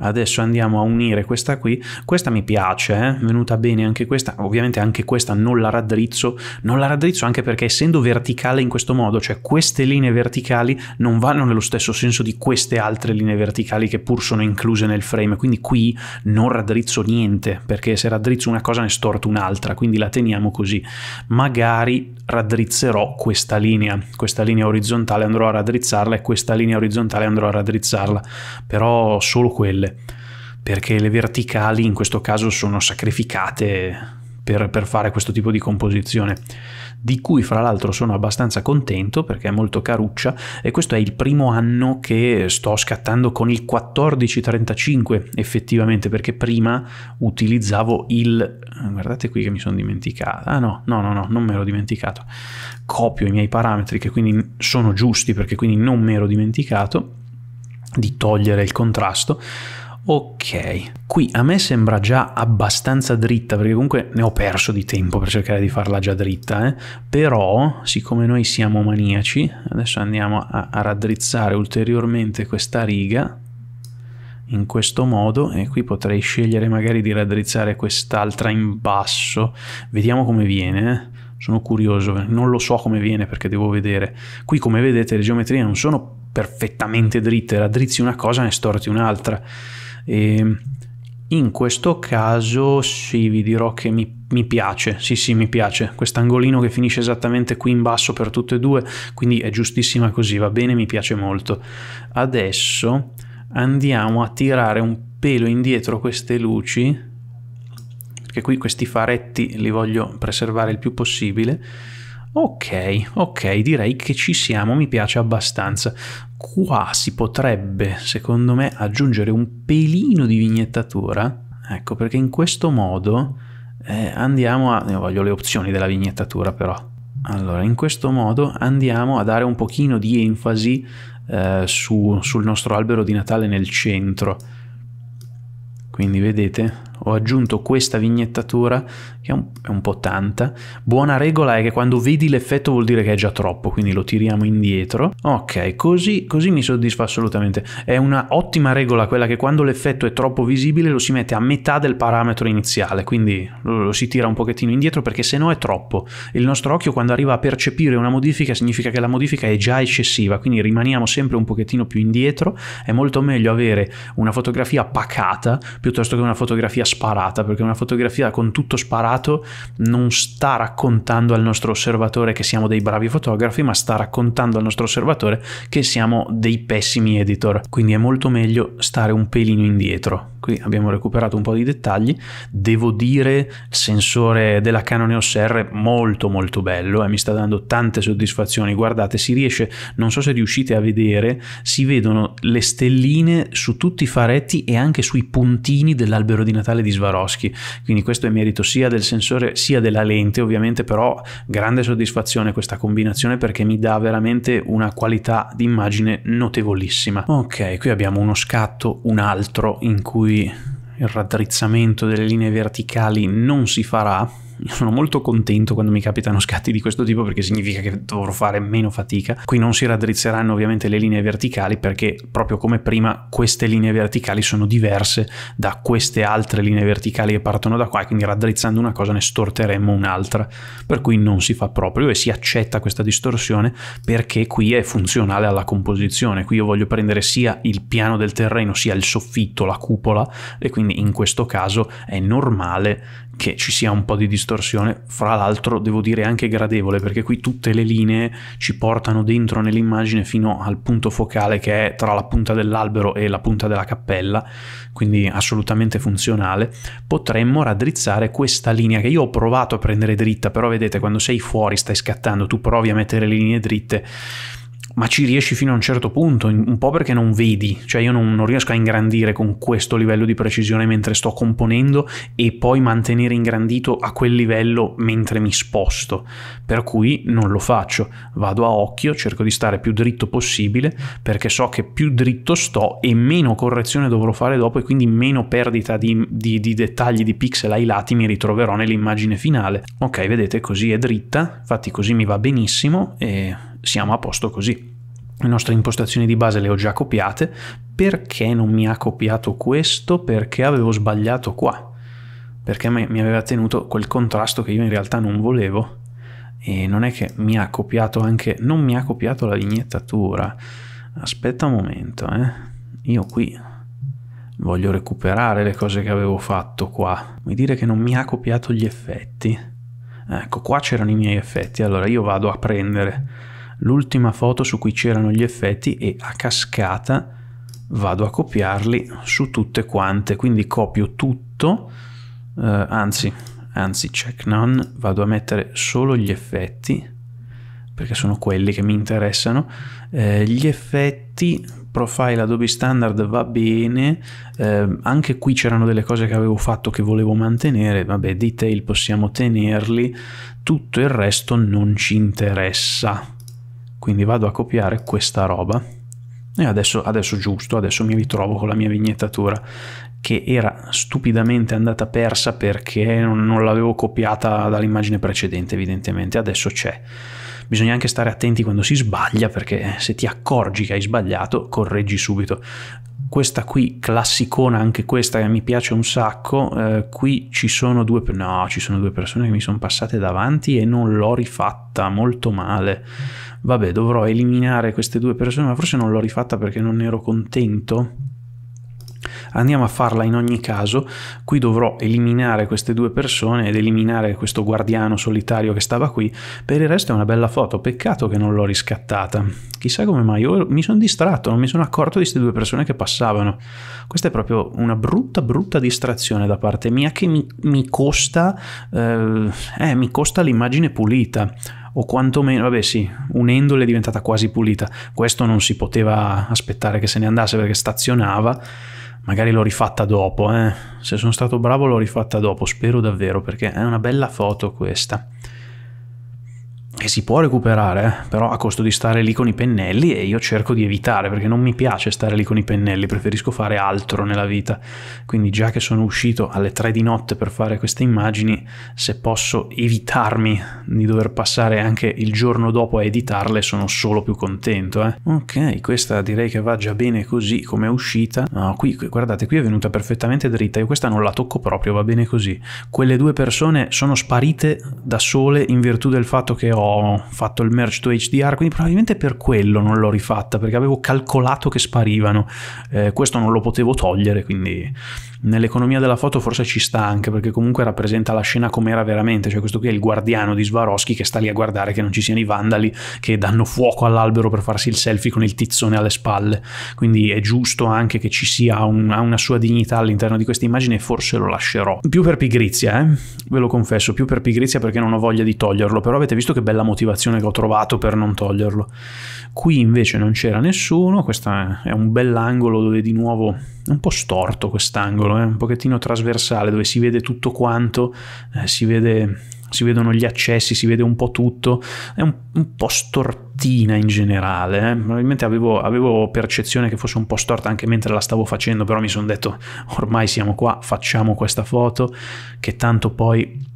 adesso andiamo a unire questa qui, questa mi piace, eh, è eh? venuta bene anche questa, ovviamente anche questa non la raddrizzo, non la raddrizzo anche perché essendo verticale in questo modo, cioè queste linee verticali non vanno nello stesso senso di queste altre linee verticali che pur sono incluse nel frame, quindi qui non raddrizzo niente, perché se raddrizzo una cosa ne storto un'altra, quindi la teniamo così. Magari raddrizzerò questa linea, questa linea orizzontale andrò a raddrizzarla e questa linea orizzontale andrò a raddrizzarla, però solo quelle perché le verticali in questo caso sono sacrificate per, per fare questo tipo di composizione, di cui fra l'altro sono abbastanza contento perché è molto caruccia e questo è il primo anno che sto scattando con il 1435 effettivamente, perché prima utilizzavo il guardate qui che mi sono dimenticato. Ah no, no, no, no, non me l'ero dimenticato. Copio i miei parametri che quindi sono giusti perché quindi non me l'ero dimenticato di togliere il contrasto Ok, qui a me sembra già abbastanza dritta, perché comunque ne ho perso di tempo per cercare di farla già dritta, eh? però siccome noi siamo maniaci, adesso andiamo a, a raddrizzare ulteriormente questa riga, in questo modo e qui potrei scegliere magari di raddrizzare quest'altra in basso vediamo come viene eh? sono curioso non lo so come viene perché devo vedere qui come vedete le geometrie non sono perfettamente dritte raddrizzi una cosa e ne storti un'altra e ehm, in questo caso sì, vi dirò che mi mi piace, sì sì mi piace, quest'angolino che finisce esattamente qui in basso per tutte e due, quindi è giustissima così, va bene, mi piace molto. Adesso andiamo a tirare un pelo indietro queste luci, perché qui questi faretti li voglio preservare il più possibile, Ok, ok, direi che ci siamo, mi piace abbastanza. Qua si potrebbe, secondo me, aggiungere un pelino di vignettatura, ecco, perché in questo modo eh, andiamo a... Io voglio le opzioni della vignettatura però. Allora, in questo modo andiamo a dare un pochino di enfasi eh, su, sul nostro albero di Natale nel centro. Quindi vedete, ho aggiunto questa vignettatura, che è un, è un, po' tanta. Buona regola è che quando vedi l'effetto vuol dire che è già troppo, quindi lo tiriamo indietro. Ok, così, così mi soddisfa assolutamente. È una ottima regola quella che quando l'effetto è troppo visibile lo si mette a metà del parametro iniziale, quindi lo, lo si tira un pochettino indietro perché se no è troppo. Il nostro occhio quando arriva a percepire una modifica significa che la modifica è già eccessiva, quindi rimaniamo sempre un pochettino più indietro. È molto meglio avere una fotografia pacata piuttosto che una fotografia sparata, perché una fotografia con tutto sparato non sta raccontando al nostro osservatore che siamo dei bravi fotografi, ma sta raccontando al nostro osservatore che siamo dei pessimi editor. Quindi è molto meglio stare un pelino indietro qui abbiamo recuperato un po' di dettagli, devo dire il sensore della Canon EOS R molto molto bello e eh, mi sta dando tante soddisfazioni, guardate si riesce, non so se riuscite a vedere, si vedono le stelline su tutti i faretti e anche sui puntini dell'albero di Natale di Swarovski, quindi questo è merito sia del sensore sia della lente ovviamente però grande soddisfazione questa combinazione perché mi dà veramente una qualità di immagine notevolissima. Ok, qui abbiamo uno scatto, un altro in cui cui il raddrizzamento delle linee verticali non si farà, io sono molto contento quando mi capitano scatti di questo tipo perché significa che dovrò fare meno fatica. Qui non si raddrizzeranno ovviamente le linee verticali perché proprio come prima queste linee verticali sono diverse da queste altre linee verticali che partono da qua e quindi raddrizzando una cosa ne storteremmo un'altra. Per cui non si fa proprio e si accetta questa distorsione perché qui è funzionale alla composizione. Qui io voglio prendere sia il piano del terreno sia il soffitto, la cupola e quindi in questo caso è normale che ci sia un po' di distorsione, fra l'altro devo dire anche gradevole, perché qui tutte le linee ci portano dentro nell'immagine fino al punto focale che è tra la punta dell'albero e la punta della cappella, quindi assolutamente funzionale. Potremmo raddrizzare questa linea che io ho provato a prendere dritta, però vedete quando sei fuori stai scattando, tu provi a mettere le linee dritte ma ci riesci fino a un certo punto, un po' perché non vedi, cioè io non, non, riesco a ingrandire con questo livello di precisione mentre sto componendo e poi mantenere ingrandito a quel livello mentre mi sposto, per cui non lo faccio, vado a occhio, cerco di stare più dritto possibile perché so che più dritto sto e meno correzione dovrò fare dopo e quindi meno perdita di, di, di dettagli di pixel ai lati mi ritroverò nell'immagine finale. Ok, vedete così è dritta, infatti così mi va benissimo e siamo a posto così. Le nostre impostazioni di base le ho già copiate, perché non mi ha copiato questo? Perché avevo sbagliato qua? Perché mi aveva tenuto quel contrasto che io in realtà non volevo e non è che mi ha copiato anche non mi ha copiato la vignettatura aspetta un momento eh. io qui voglio recuperare le cose che avevo fatto qua vuol dire che non mi ha copiato gli effetti ecco qua c'erano i miei effetti allora io vado a prendere l'ultima foto su cui c'erano gli effetti e a cascata vado a copiarli su tutte quante quindi copio tutto eh, anzi anzi check none vado a mettere solo gli effetti perché sono quelli che mi interessano eh, gli effetti profile adobe standard va bene eh, anche qui c'erano delle cose che avevo fatto che volevo mantenere vabbè detail possiamo tenerli tutto il resto non ci interessa quindi vado a copiare questa roba e adesso, adesso giusto, adesso mi ritrovo con la mia vignettatura che era stupidamente andata persa perché non, non l'avevo copiata dall'immagine precedente evidentemente, adesso c'è. Bisogna anche stare attenti quando si sbaglia perché se ti accorgi che hai sbagliato correggi subito. Questa qui, classicona anche questa che mi piace un sacco, eh, qui ci sono, due, no, ci sono due persone che mi sono passate davanti e non l'ho rifatta, molto male vabbè dovrò eliminare queste due persone, ma forse non l'ho rifatta perché non ero contento. Andiamo a farla in ogni caso, qui dovrò eliminare queste due persone ed eliminare questo guardiano solitario che stava qui, per il resto è una bella foto, peccato che non l'ho riscattata. Chissà come mai, io mi sono distratto, non mi sono accorto di queste due persone che passavano. Questa è proprio una brutta brutta distrazione da parte mia che mi, costa, mi costa, eh, eh, costa l'immagine pulita o quantomeno, vabbè sì, unendole è diventata quasi pulita. Questo non si poteva aspettare che se ne andasse perché stazionava, magari l'ho rifatta dopo, eh. se sono stato bravo l'ho rifatta dopo, spero davvero perché è una bella foto questa e si può recuperare, però a costo di stare lì con i pennelli e io cerco di evitare perché non mi piace stare lì con i pennelli, preferisco fare altro nella vita. Quindi già che sono uscito alle 3 di notte per fare queste immagini, se posso evitarmi di dover passare anche il giorno dopo a editarle, sono solo più contento. Eh? Ok, questa direi che va già bene così come è uscita. No, qui guardate, qui è venuta perfettamente dritta, io questa non la tocco proprio, va bene così. Quelle due persone sono sparite da sole in virtù del fatto che ho fatto il merge to HDR, quindi probabilmente per quello non l'ho rifatta, perché avevo calcolato che sparivano. Eh, questo non lo potevo togliere, quindi nell'economia della foto forse ci sta anche perché comunque rappresenta la scena come era veramente, cioè questo qui è il guardiano di Swarovski che sta lì a guardare che non ci siano i vandali che danno fuoco all'albero per farsi il selfie con il tizzone alle spalle, quindi è giusto anche che ci sia un, una sua dignità all'interno di questa immagine e forse lo lascerò. Più per pigrizia, eh? ve lo confesso, più per pigrizia perché non ho voglia di toglierlo, però avete visto che bella motivazione che ho trovato per non toglierlo. Qui invece non c'era nessuno, questo è un bell'angolo dove di nuovo è un po' storto quest'angolo, è eh, un pochettino trasversale dove si vede tutto quanto, eh, si, vede, si, vedono gli accessi, si vede un po' tutto, è un, un po' stortina in generale, eh? probabilmente avevo, avevo percezione che fosse un po' storta anche mentre la stavo facendo, però mi sono detto ormai siamo qua, facciamo questa foto che tanto poi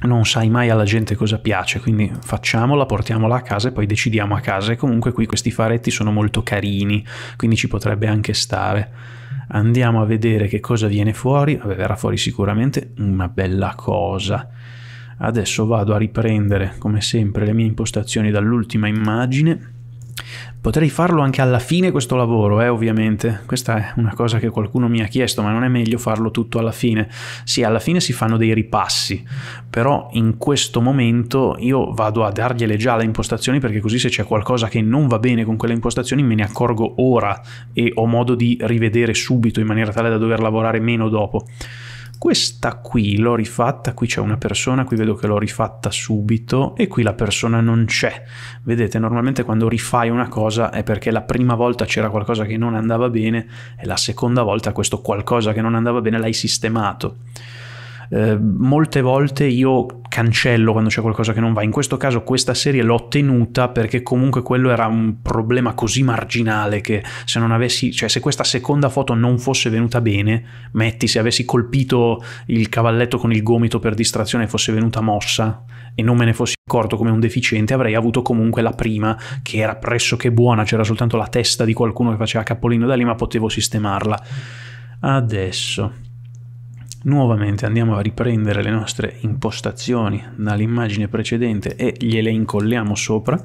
non sai mai alla gente cosa piace, quindi facciamola, portiamola a casa e poi decidiamo a casa. E comunque qui questi faretti sono molto carini, quindi ci potrebbe anche stare. Andiamo a vedere che cosa viene fuori, Vabbè, verrà fuori sicuramente una bella cosa. Adesso vado a riprendere, come sempre, le mie impostazioni dall'ultima immagine Potrei farlo anche alla fine questo lavoro, eh, ovviamente. Questa è una cosa che qualcuno mi ha chiesto, ma non è meglio farlo tutto alla fine? Sì, alla fine si fanno dei ripassi, però in questo momento io vado a dargliele già le impostazioni perché così se c'è qualcosa che non va bene con quelle impostazioni me ne accorgo ora e ho modo di rivedere subito in maniera tale da dover lavorare meno dopo. Questa qui l'ho rifatta, qui c'è una persona, qui vedo che l'ho rifatta subito e qui la persona non c'è. Vedete, normalmente quando rifai una cosa è perché la prima volta c'era qualcosa che non andava bene e la seconda volta questo qualcosa che non andava bene l'hai sistemato. Ehm, molte volte io cancello quando c'è qualcosa che non va. In questo caso questa serie l'ho tenuta perché comunque quello era un problema così marginale che se non avessi, cioè se questa seconda foto non fosse venuta bene, metti se avessi colpito il cavalletto con il gomito per distrazione e fosse venuta mossa e non me ne fossi accorto come un deficiente, avrei avuto comunque la prima che era pressoché buona, c'era soltanto la testa di qualcuno che faceva capolino da lì, ma potevo sistemarla. Adesso Nuovamente andiamo a riprendere le nostre impostazioni dall'immagine precedente e gliele incolliamo sopra.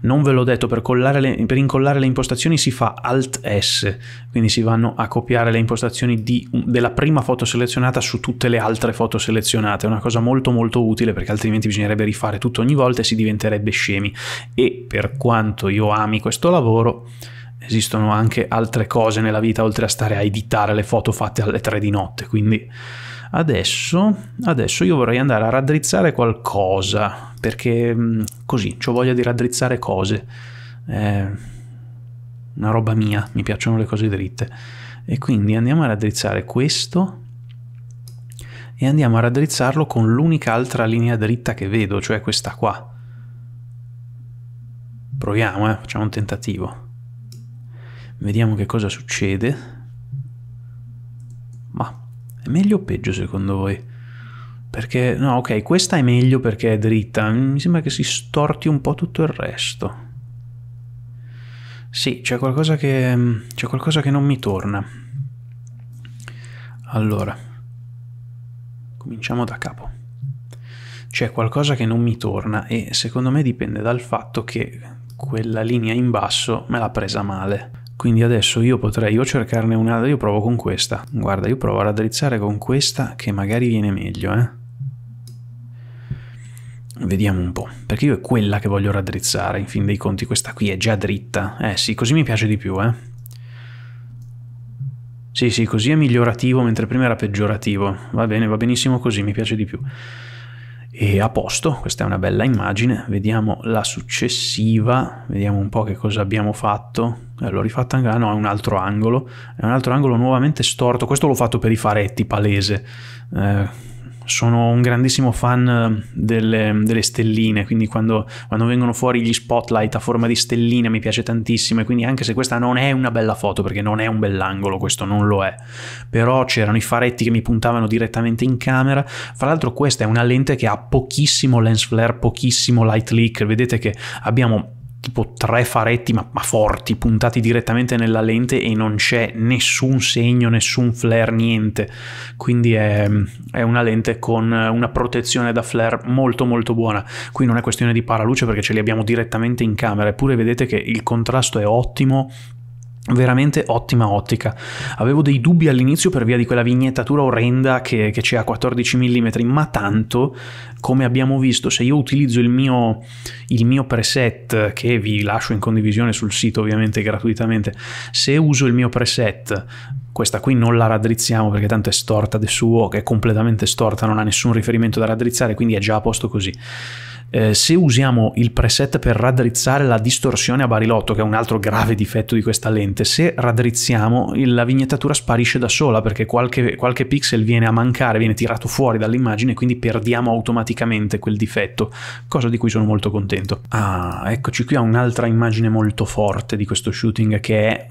Non ve l'ho detto, per, le, per, incollare le impostazioni si fa Alt S, quindi si vanno a copiare le impostazioni di, della prima foto selezionata su tutte le altre foto selezionate. È una cosa molto molto utile perché altrimenti bisognerebbe rifare tutto ogni volta e si diventerebbe scemi. E per quanto io ami questo lavoro, esistono anche altre cose nella vita oltre a stare a editare le foto fatte alle tre di notte, quindi adesso, adesso io vorrei andare a raddrizzare qualcosa, perché mm, così, ho voglia di raddrizzare cose, è eh, una roba mia, mi piacciono le cose dritte, e quindi andiamo a raddrizzare questo e andiamo a raddrizzarlo con l'unica altra linea dritta che vedo, cioè questa qua. Proviamo, eh? facciamo un tentativo. Vediamo che cosa succede. Ma è meglio o peggio secondo voi? Perché, no, ok, questa è meglio perché è dritta. Mi sembra che si storti un po' tutto il resto. Sì, c'è qualcosa che... c'è qualcosa che non mi torna. Allora, cominciamo da capo. C'è qualcosa che non mi torna e secondo me dipende dal fatto che quella linea in basso me l'ha presa male. Quindi adesso io potrei o cercarne un'altra, io provo con questa. Guarda, io provo a raddrizzare con questa che magari viene meglio, eh. Vediamo un po', perché io è quella che voglio raddrizzare, in fin dei conti questa qui è già dritta. Eh sì, così mi piace di più, eh. Sì, sì, così è migliorativo, mentre prima era peggiorativo. Va bene, va benissimo così, mi piace di più. E a posto, questa è una bella immagine, vediamo la successiva, vediamo un po' che cosa abbiamo fatto eh, l'ho rifatta anche, ah no, è un altro angolo, è un altro angolo nuovamente storto, questo l'ho fatto per i faretti, palese, eh, sono un grandissimo fan ehm, delle, delle stelline, quindi quando, quando, vengono fuori gli spotlight a forma di stelline mi piace tantissimo e quindi anche se questa non è una bella foto, perché non è un bell'angolo, questo non lo è, però c'erano i faretti che mi puntavano direttamente in camera, fra l'altro questa è una lente che ha pochissimo lens flare, pochissimo light leak, vedete che abbiamo tipo tre faretti, ma, ma, forti, puntati direttamente nella lente e non c'è nessun segno, nessun flare, niente. Quindi è, è, una lente con una protezione da flare molto molto buona. Qui non è questione di paraluce perché ce li abbiamo direttamente in camera, eppure vedete che il contrasto è ottimo veramente ottima ottica. Avevo dei dubbi all'inizio per via di quella vignettatura orrenda che, che c'è a 14 mm, ma tanto come abbiamo visto, se io utilizzo il mio, il mio, preset che vi lascio in condivisione sul sito ovviamente gratuitamente, se uso il mio preset, questa qui non la raddrizziamo perché tanto è storta del suo, che è completamente storta, non ha nessun riferimento da raddrizzare, quindi è già a posto così. Eh, se usiamo il preset per raddrizzare la distorsione a barilotto, che è un altro grave difetto di questa lente, se raddrizziamo la vignettatura sparisce da sola perché qualche, qualche pixel viene a mancare, viene tirato fuori dall'immagine e quindi perdiamo automaticamente quel difetto, cosa di cui sono molto contento. Ah, eccoci qui a un'altra immagine molto forte di questo shooting che è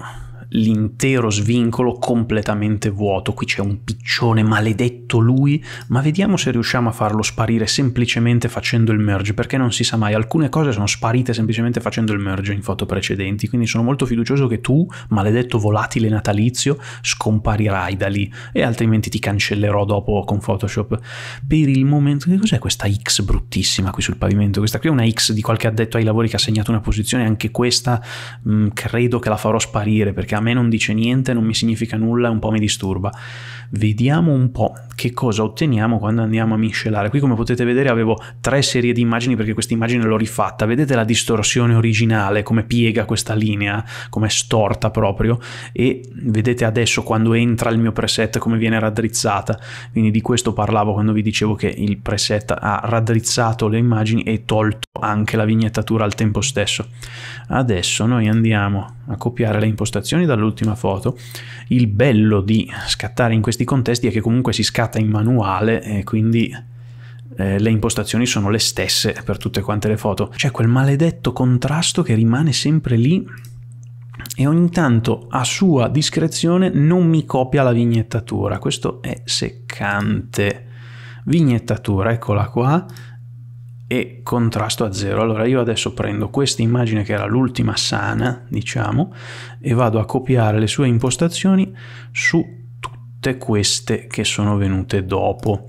l'intero svincolo completamente vuoto. Qui c'è un piccione maledetto lui, ma vediamo se riusciamo a farlo sparire semplicemente facendo il merge, perché non si sa mai, alcune cose sono sparite semplicemente facendo il merge in foto precedenti, quindi sono molto fiducioso che tu, maledetto volatile natalizio, scomparirai da lì e altrimenti ti cancellerò dopo con Photoshop. Per il momento, che cos'è questa X bruttissima qui sul pavimento? Questa qui è una X di qualche addetto ai lavori che ha segnato una posizione, anche questa mh, mm, credo che la farò sparire perché a me non dice niente, non mi significa nulla, un po' mi disturba. Vediamo un po' che cosa otteniamo quando andiamo a miscelare. Qui come potete vedere avevo tre serie di immagini perché questa immagine l'ho rifatta. Vedete la distorsione originale, come piega questa linea, come è storta proprio e vedete adesso quando entra il mio preset come viene raddrizzata. Quindi di questo parlavo quando vi dicevo che il preset ha raddrizzato le immagini e tolto anche la vignettatura al tempo stesso. Adesso noi andiamo a copiare le impostazioni dall'ultima foto. Il bello di scattare in questi questi contesti è che comunque si scatta in manuale e quindi eh, le impostazioni sono le stesse per tutte quante le foto. C'è quel maledetto contrasto che rimane sempre lì e ogni tanto a sua discrezione non mi copia la vignettatura. Questo è seccante. Vignettatura, eccola qua, e contrasto a zero. Allora io adesso prendo questa immagine che era l'ultima sana, diciamo, e vado a copiare le sue impostazioni su tutte queste che sono venute dopo.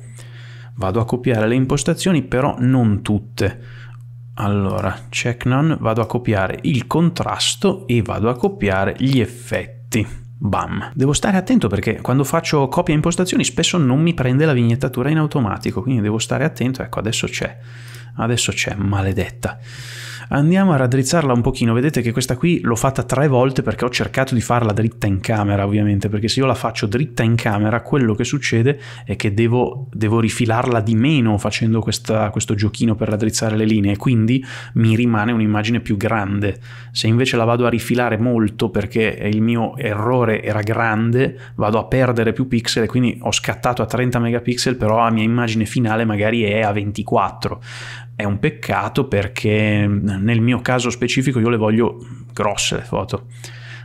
Vado a copiare le impostazioni, però non tutte. Allora, check none, vado a copiare il contrasto e vado a copiare gli effetti. Bam. Devo stare attento perché quando faccio copia impostazioni spesso non mi prende la vignettatura in automatico, quindi devo stare attento. Ecco, adesso c'è. Adesso c'è, maledetta andiamo a raddrizzarla un pochino. Vedete che questa qui l'ho fatta tre volte perché ho cercato di farla dritta in camera, ovviamente, perché se io la faccio dritta in camera, quello che succede è che devo, devo rifilarla di meno facendo questa, questo giochino per raddrizzare le linee, quindi mi rimane un'immagine più grande. Se invece la vado a rifilare molto perché il mio errore era grande, vado a perdere più pixel e quindi ho scattato a 30 megapixel, però la mia immagine finale magari è a 24 è un peccato perché mm, nel mio caso specifico io le voglio grosse le foto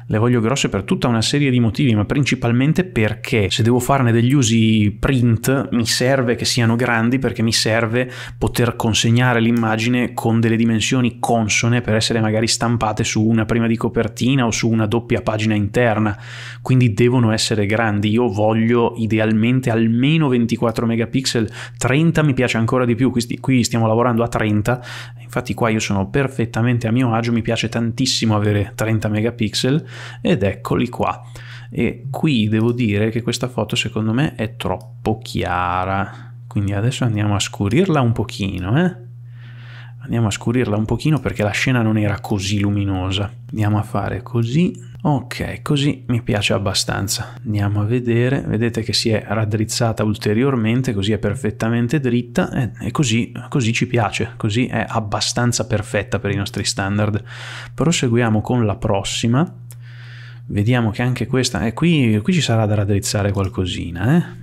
le voglio grosse per tutta una serie di motivi, ma principalmente perché se devo farne degli usi print mi serve che siano grandi perché mi serve poter consegnare l'immagine con delle dimensioni consone per essere magari stampate su una prima di copertina o su una doppia pagina interna, quindi devono essere grandi. Io voglio idealmente almeno 24 megapixel, 30 mi piace ancora di più, qui stiamo lavorando a 30, infatti qua io sono perfettamente a mio agio, mi piace tantissimo avere 30 megapixel ed eccoli qua e qui devo dire che questa foto secondo me è troppo chiara quindi adesso andiamo a scurirla un pochino eh? andiamo a scurirla un pochino perché la scena non era così luminosa andiamo a fare così ok così mi piace abbastanza andiamo a vedere vedete che si è raddrizzata ulteriormente così è perfettamente dritta e, e così, così ci piace così è abbastanza perfetta per i nostri standard proseguiamo con la prossima Vediamo che anche questa... Eh, qui, qui ci sarà da raddrizzare qualcosina, eh?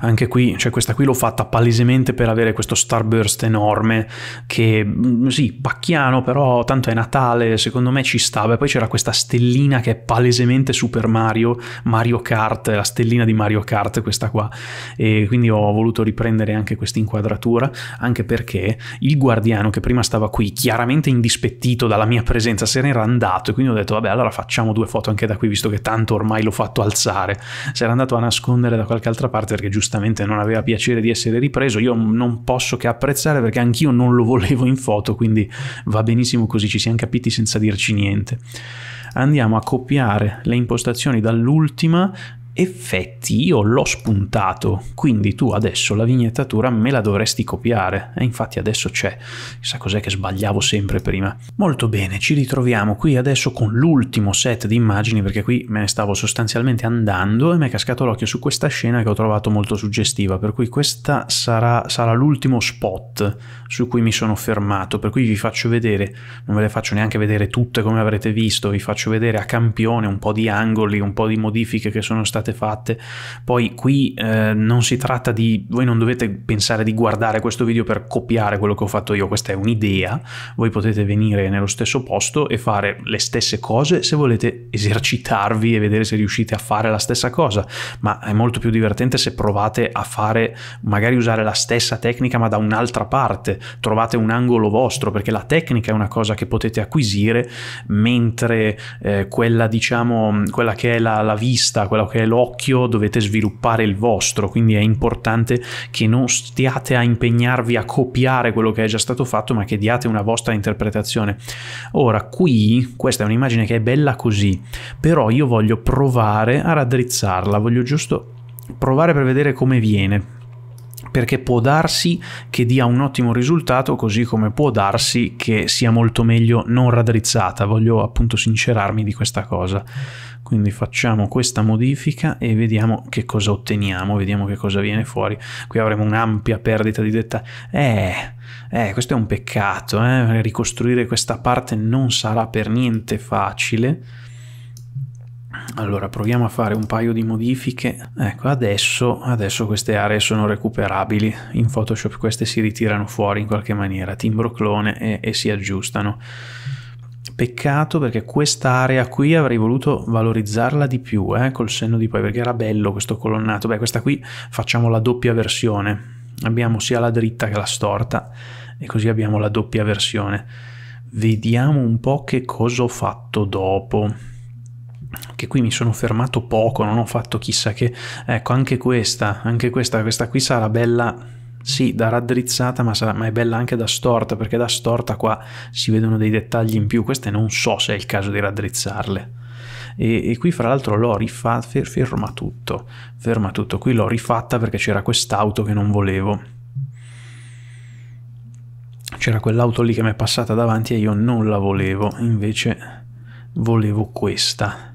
Anche qui, cioè questa qui l'ho fatta palesemente per avere questo starburst enorme che mm, sì, pacchiano, però tanto è Natale, secondo me ci stava. E poi c'era questa stellina che è palesemente Super Mario, Mario Kart, la stellina di Mario Kart questa qua. E quindi ho voluto riprendere anche questa inquadratura, anche perché il guardiano che prima stava qui, chiaramente indispettito dalla mia presenza, se n'era andato e quindi ho detto vabbè, allora facciamo due foto anche da qui, visto che tanto ormai l'ho fatto alzare. Si era andato a nascondere da qualche altra parte perché giustamente non aveva piacere di essere ripreso, io non posso che apprezzare perché anch'io non lo volevo in foto, quindi va benissimo così, ci siamo capiti senza dirci niente. Andiamo a copiare le impostazioni dall'ultima, effetti io l'ho spuntato, quindi tu adesso la vignettatura me la dovresti copiare. E infatti adesso c'è, chissà cos'è che sbagliavo sempre prima. Molto bene, ci ritroviamo qui adesso con l'ultimo set di immagini perché qui me ne stavo sostanzialmente andando e mi è cascato l'occhio su questa scena che ho trovato molto suggestiva, per cui questa sarà, sarà l'ultimo spot su cui mi sono fermato, per cui vi faccio vedere, non ve le faccio neanche vedere tutte come avrete visto, vi faccio vedere a campione un po' di angoli, un po' di modifiche che sono state state fatte. Poi qui eh, non si tratta di... voi non dovete pensare di guardare questo video per copiare quello che ho fatto io, questa è un'idea, voi potete venire nello stesso posto e fare le stesse cose se volete esercitarvi e vedere se riuscite a fare la stessa cosa, ma è molto più divertente se provate a fare, magari usare la stessa tecnica ma da un'altra parte, trovate un angolo vostro perché la tecnica è una cosa che potete acquisire mentre eh, quella diciamo quella che è la, la vista, quella che è lo l'occhio dovete sviluppare il vostro, quindi è importante che non stiate a impegnarvi a copiare quello che è già stato fatto, ma che diate una vostra interpretazione. Ora, qui questa è un'immagine che è bella così, però io voglio provare a raddrizzarla, voglio giusto provare per vedere come viene perché può darsi che dia un ottimo risultato, così come può darsi che sia molto meglio non raddrizzata. Voglio appunto sincerarmi di questa cosa. Quindi facciamo questa modifica e vediamo che cosa otteniamo, vediamo che cosa viene fuori. Qui avremo un'ampia perdita di dettagli. Eh, eh, questo è un peccato, eh? ricostruire questa parte non sarà per niente facile. Allora proviamo a fare un paio di modifiche. Ecco, adesso, adesso, queste aree sono recuperabili. In Photoshop queste si ritirano fuori in qualche maniera, timbro clone e, e si aggiustano. Peccato perché questa area qui avrei voluto valorizzarla di più, eh, col senno di poi, perché era bello questo colonnato. Beh, questa qui facciamo la doppia versione. Abbiamo sia la dritta che la storta e così abbiamo la doppia versione. Vediamo un po' che cosa ho fatto dopo che qui mi sono fermato poco, non ho fatto chissà che. Ecco, anche questa, anche questa, questa qui sarà bella sì, da raddrizzata, ma, sarà, ma, è bella anche da storta, perché da storta qua si vedono dei dettagli in più, queste non so se è il caso di raddrizzarle. E, e qui fra l'altro l'ho rifatta, fer, ferma tutto, ferma tutto, qui l'ho rifatta perché c'era quest'auto che non volevo. C'era quell'auto lì che mi è passata davanti e io non la volevo, invece volevo questa.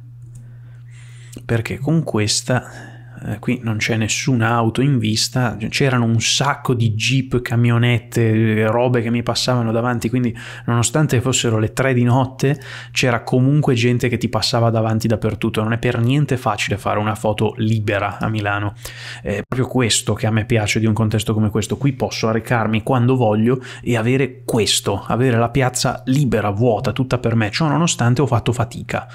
Perché con questa eh, qui non c'è nessuna auto in vista, c'erano un sacco di jeep, camionette, robe che mi passavano davanti, quindi nonostante fossero le tre di notte c'era comunque gente che ti passava davanti dappertutto, non è per niente facile fare una foto libera a Milano, è proprio questo che a me piace di un contesto come questo, qui posso arrecarmi quando voglio e avere questo, avere la piazza libera, vuota, tutta per me, ciò nonostante ho fatto fatica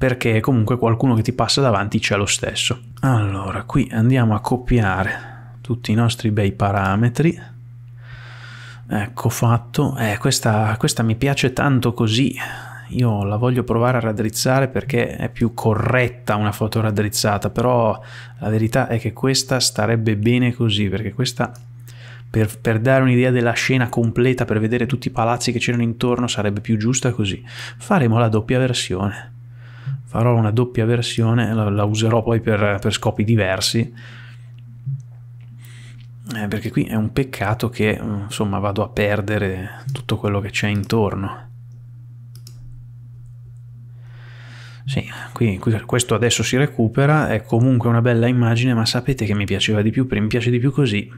perché comunque qualcuno che ti passa davanti c'è lo stesso. Allora, qui andiamo a copiare tutti i nostri bei parametri. Ecco fatto. Eh, questa, questa mi piace tanto così. Io la voglio provare a raddrizzare perché è più corretta una foto raddrizzata, però la verità è che questa starebbe bene così, perché questa per, per, dare un'idea della scena completa, per vedere tutti i palazzi che c'erano intorno, sarebbe più giusta così. Faremo la doppia versione farò una doppia versione, la, la userò poi per, per scopi diversi, eh, perché qui è un peccato che mm, insomma vado a perdere tutto quello che c'è intorno. Sì, quindi questo adesso si recupera, è comunque una bella immagine, ma sapete che mi piaceva di più, mi piace di più così,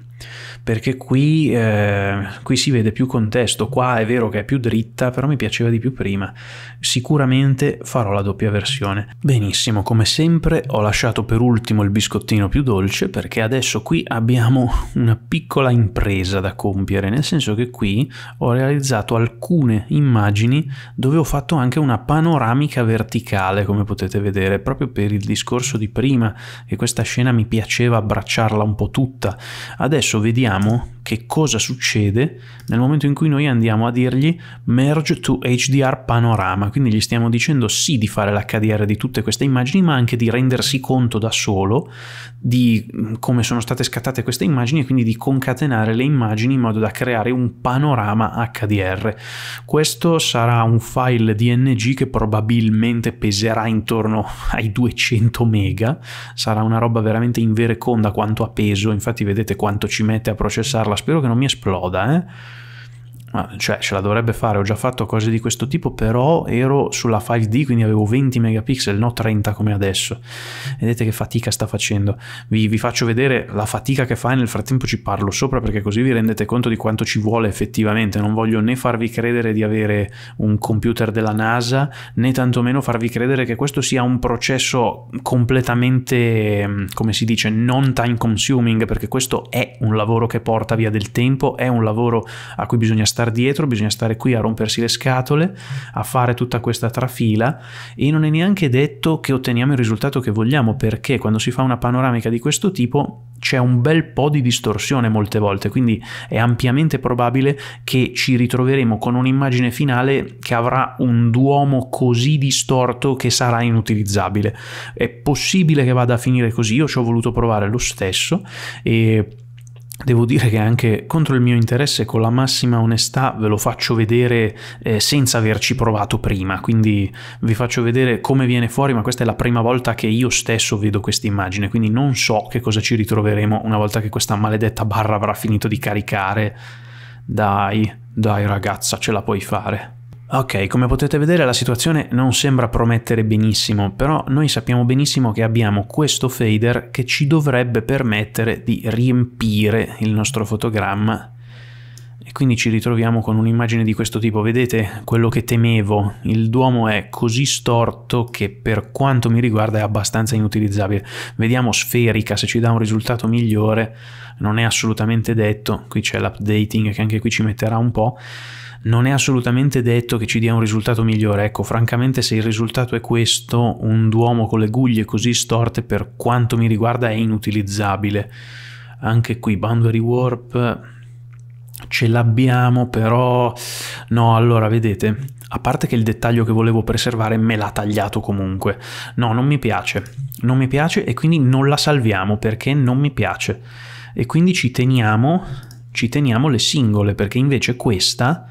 perché qui, eh, qui si vede più contesto, qua è vero che è più dritta, però mi piaceva di più prima. Sicuramente farò la doppia versione. Benissimo, come sempre ho lasciato per ultimo il biscottino più dolce, perché adesso qui abbiamo una piccola impresa da compiere, nel senso che qui ho realizzato alcune immagini dove ho fatto anche una panoramica verticale, come potete potete vedere, proprio per il discorso di prima, che questa scena mi piaceva abbracciarla un po' tutta. Adesso vediamo che cosa succede nel momento in cui noi andiamo a dirgli merge to HDR panorama, quindi gli stiamo dicendo sì di fare l'HDR di tutte queste immagini, ma anche di rendersi conto da solo di mm, come sono state scattate queste immagini e quindi di concatenare le immagini in modo da creare un panorama HDR. Questo sarà un file DNG che probabilmente peserà intorno ai 200 mega, sarà una roba veramente invereconda quanto ha peso, infatti vedete quanto ci mette a processarla spero che non mi esploda, Ah, cioè ce la dovrebbe fare, ho già fatto cose di questo tipo, però ero sulla 5D, quindi avevo 20 megapixel, no 30 come adesso. Vedete che fatica sta facendo. Vi, vi faccio vedere la fatica che fa e nel frattempo ci parlo sopra perché così vi rendete conto di quanto ci vuole effettivamente. Non voglio né farvi credere di avere un computer della NASA, né tantomeno farvi credere che questo sia un processo completamente, mm, come si dice, non time consuming, perché questo è un lavoro che porta via del tempo, è un lavoro a cui bisogna stare stare dietro, bisogna stare qui a rompersi le scatole, a fare tutta questa trafila e non è neanche detto che otteniamo il risultato che vogliamo perché quando si fa una panoramica di questo tipo c'è un bel po' di distorsione molte volte, quindi è ampiamente probabile che ci ritroveremo con un'immagine finale che avrà un duomo così distorto che sarà inutilizzabile. È possibile che vada a finire così, io ci ho voluto provare lo stesso e Devo dire che anche contro il mio interesse, con la massima onestà, ve lo faccio vedere eh, senza averci provato prima, quindi vi faccio vedere come viene fuori, ma questa è la prima volta che io stesso vedo questa immagine, quindi non so che cosa ci ritroveremo una volta che questa maledetta barra avrà finito di caricare. Dai, dai ragazza, ce la puoi fare. Ok, come potete vedere la situazione non sembra promettere benissimo, però noi sappiamo benissimo che abbiamo questo fader che ci dovrebbe permettere di riempire il nostro fotogramma e quindi ci ritroviamo con un'immagine di questo tipo. Vedete quello che temevo, il Duomo è così storto che per quanto mi riguarda è abbastanza inutilizzabile. Vediamo sferica se ci dà un risultato migliore, non è assolutamente detto, qui c'è l'updating che anche qui ci metterà un po' non è assolutamente detto che ci dia un risultato migliore. Ecco, francamente, se il risultato è questo, un Duomo con le guglie così storte, per quanto mi riguarda, è inutilizzabile. Anche qui, Boundary Warp ce l'abbiamo, però no, allora vedete, a parte che il dettaglio che volevo preservare me l'ha tagliato comunque. No, non mi piace, non mi piace e quindi non la salviamo perché non mi piace. E quindi ci teniamo, ci teniamo le singole perché invece questa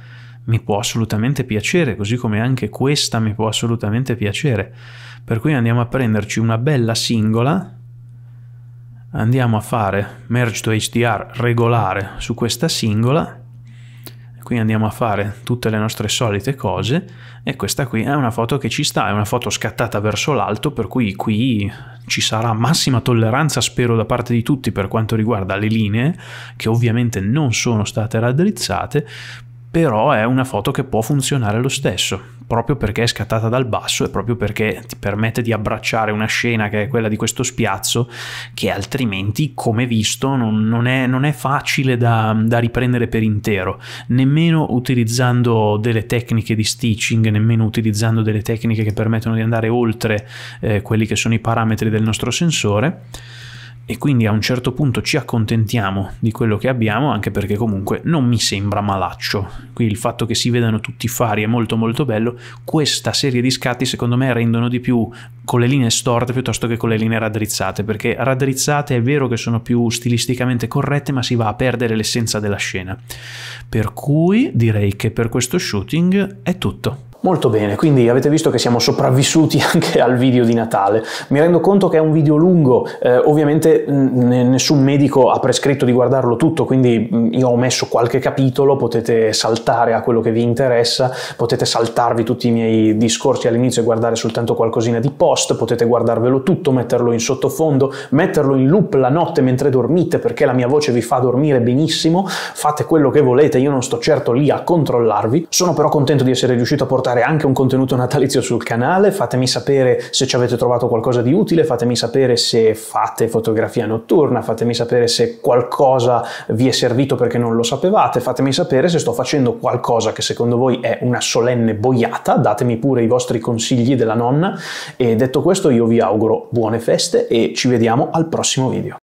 mi può assolutamente piacere, così come anche questa mi può assolutamente piacere. Per cui andiamo a prenderci una bella singola, andiamo a fare merge to HDR regolare su questa singola, qui andiamo a fare tutte le nostre solite cose e questa qui è una foto che ci sta, è una foto scattata verso l'alto per cui qui ci sarà massima tolleranza spero da parte di tutti per quanto riguarda le linee che ovviamente non sono state raddrizzate però è una foto che può funzionare lo stesso, proprio perché è scattata dal basso e proprio perché ti permette di abbracciare una scena che è quella di questo spiazzo, che altrimenti, come visto, non, non, è, non è, facile da, da, riprendere per intero, nemmeno utilizzando delle tecniche di stitching, nemmeno utilizzando delle tecniche che permettono di andare oltre eh, quelli che sono i parametri del nostro sensore e quindi a un certo punto ci accontentiamo di quello che abbiamo, anche perché comunque non mi sembra malaccio. Qui il fatto che si vedano tutti i fari è molto molto bello, questa serie di scatti secondo me rendono di più con le linee storte piuttosto che con le linee raddrizzate, perché raddrizzate è vero che sono più stilisticamente corrette, ma si va a perdere l'essenza della scena. Per cui direi che per questo shooting è tutto. Molto bene, quindi avete visto che siamo sopravvissuti anche al video di Natale. Mi rendo conto che è un video lungo, eh, ovviamente nessun medico ha prescritto di guardarlo tutto, quindi io ho messo qualche capitolo, potete saltare a quello che vi interessa, potete saltarvi tutti i miei discorsi all'inizio e guardare soltanto qualcosina di post, potete guardarvelo tutto, metterlo in sottofondo, metterlo in loop la notte mentre dormite perché la mia voce vi fa dormire benissimo, fate quello che volete, io non sto certo lì a controllarvi, sono però contento di essere riuscito a portare postare anche un contenuto natalizio sul canale, fatemi sapere se ci avete trovato qualcosa di utile, fatemi sapere se fate fotografia notturna, fatemi sapere se qualcosa vi è servito perché non lo sapevate, fatemi sapere se sto facendo qualcosa che secondo voi è una solenne boiata, datemi pure i vostri consigli della nonna e detto questo io vi auguro buone feste e ci vediamo al prossimo video.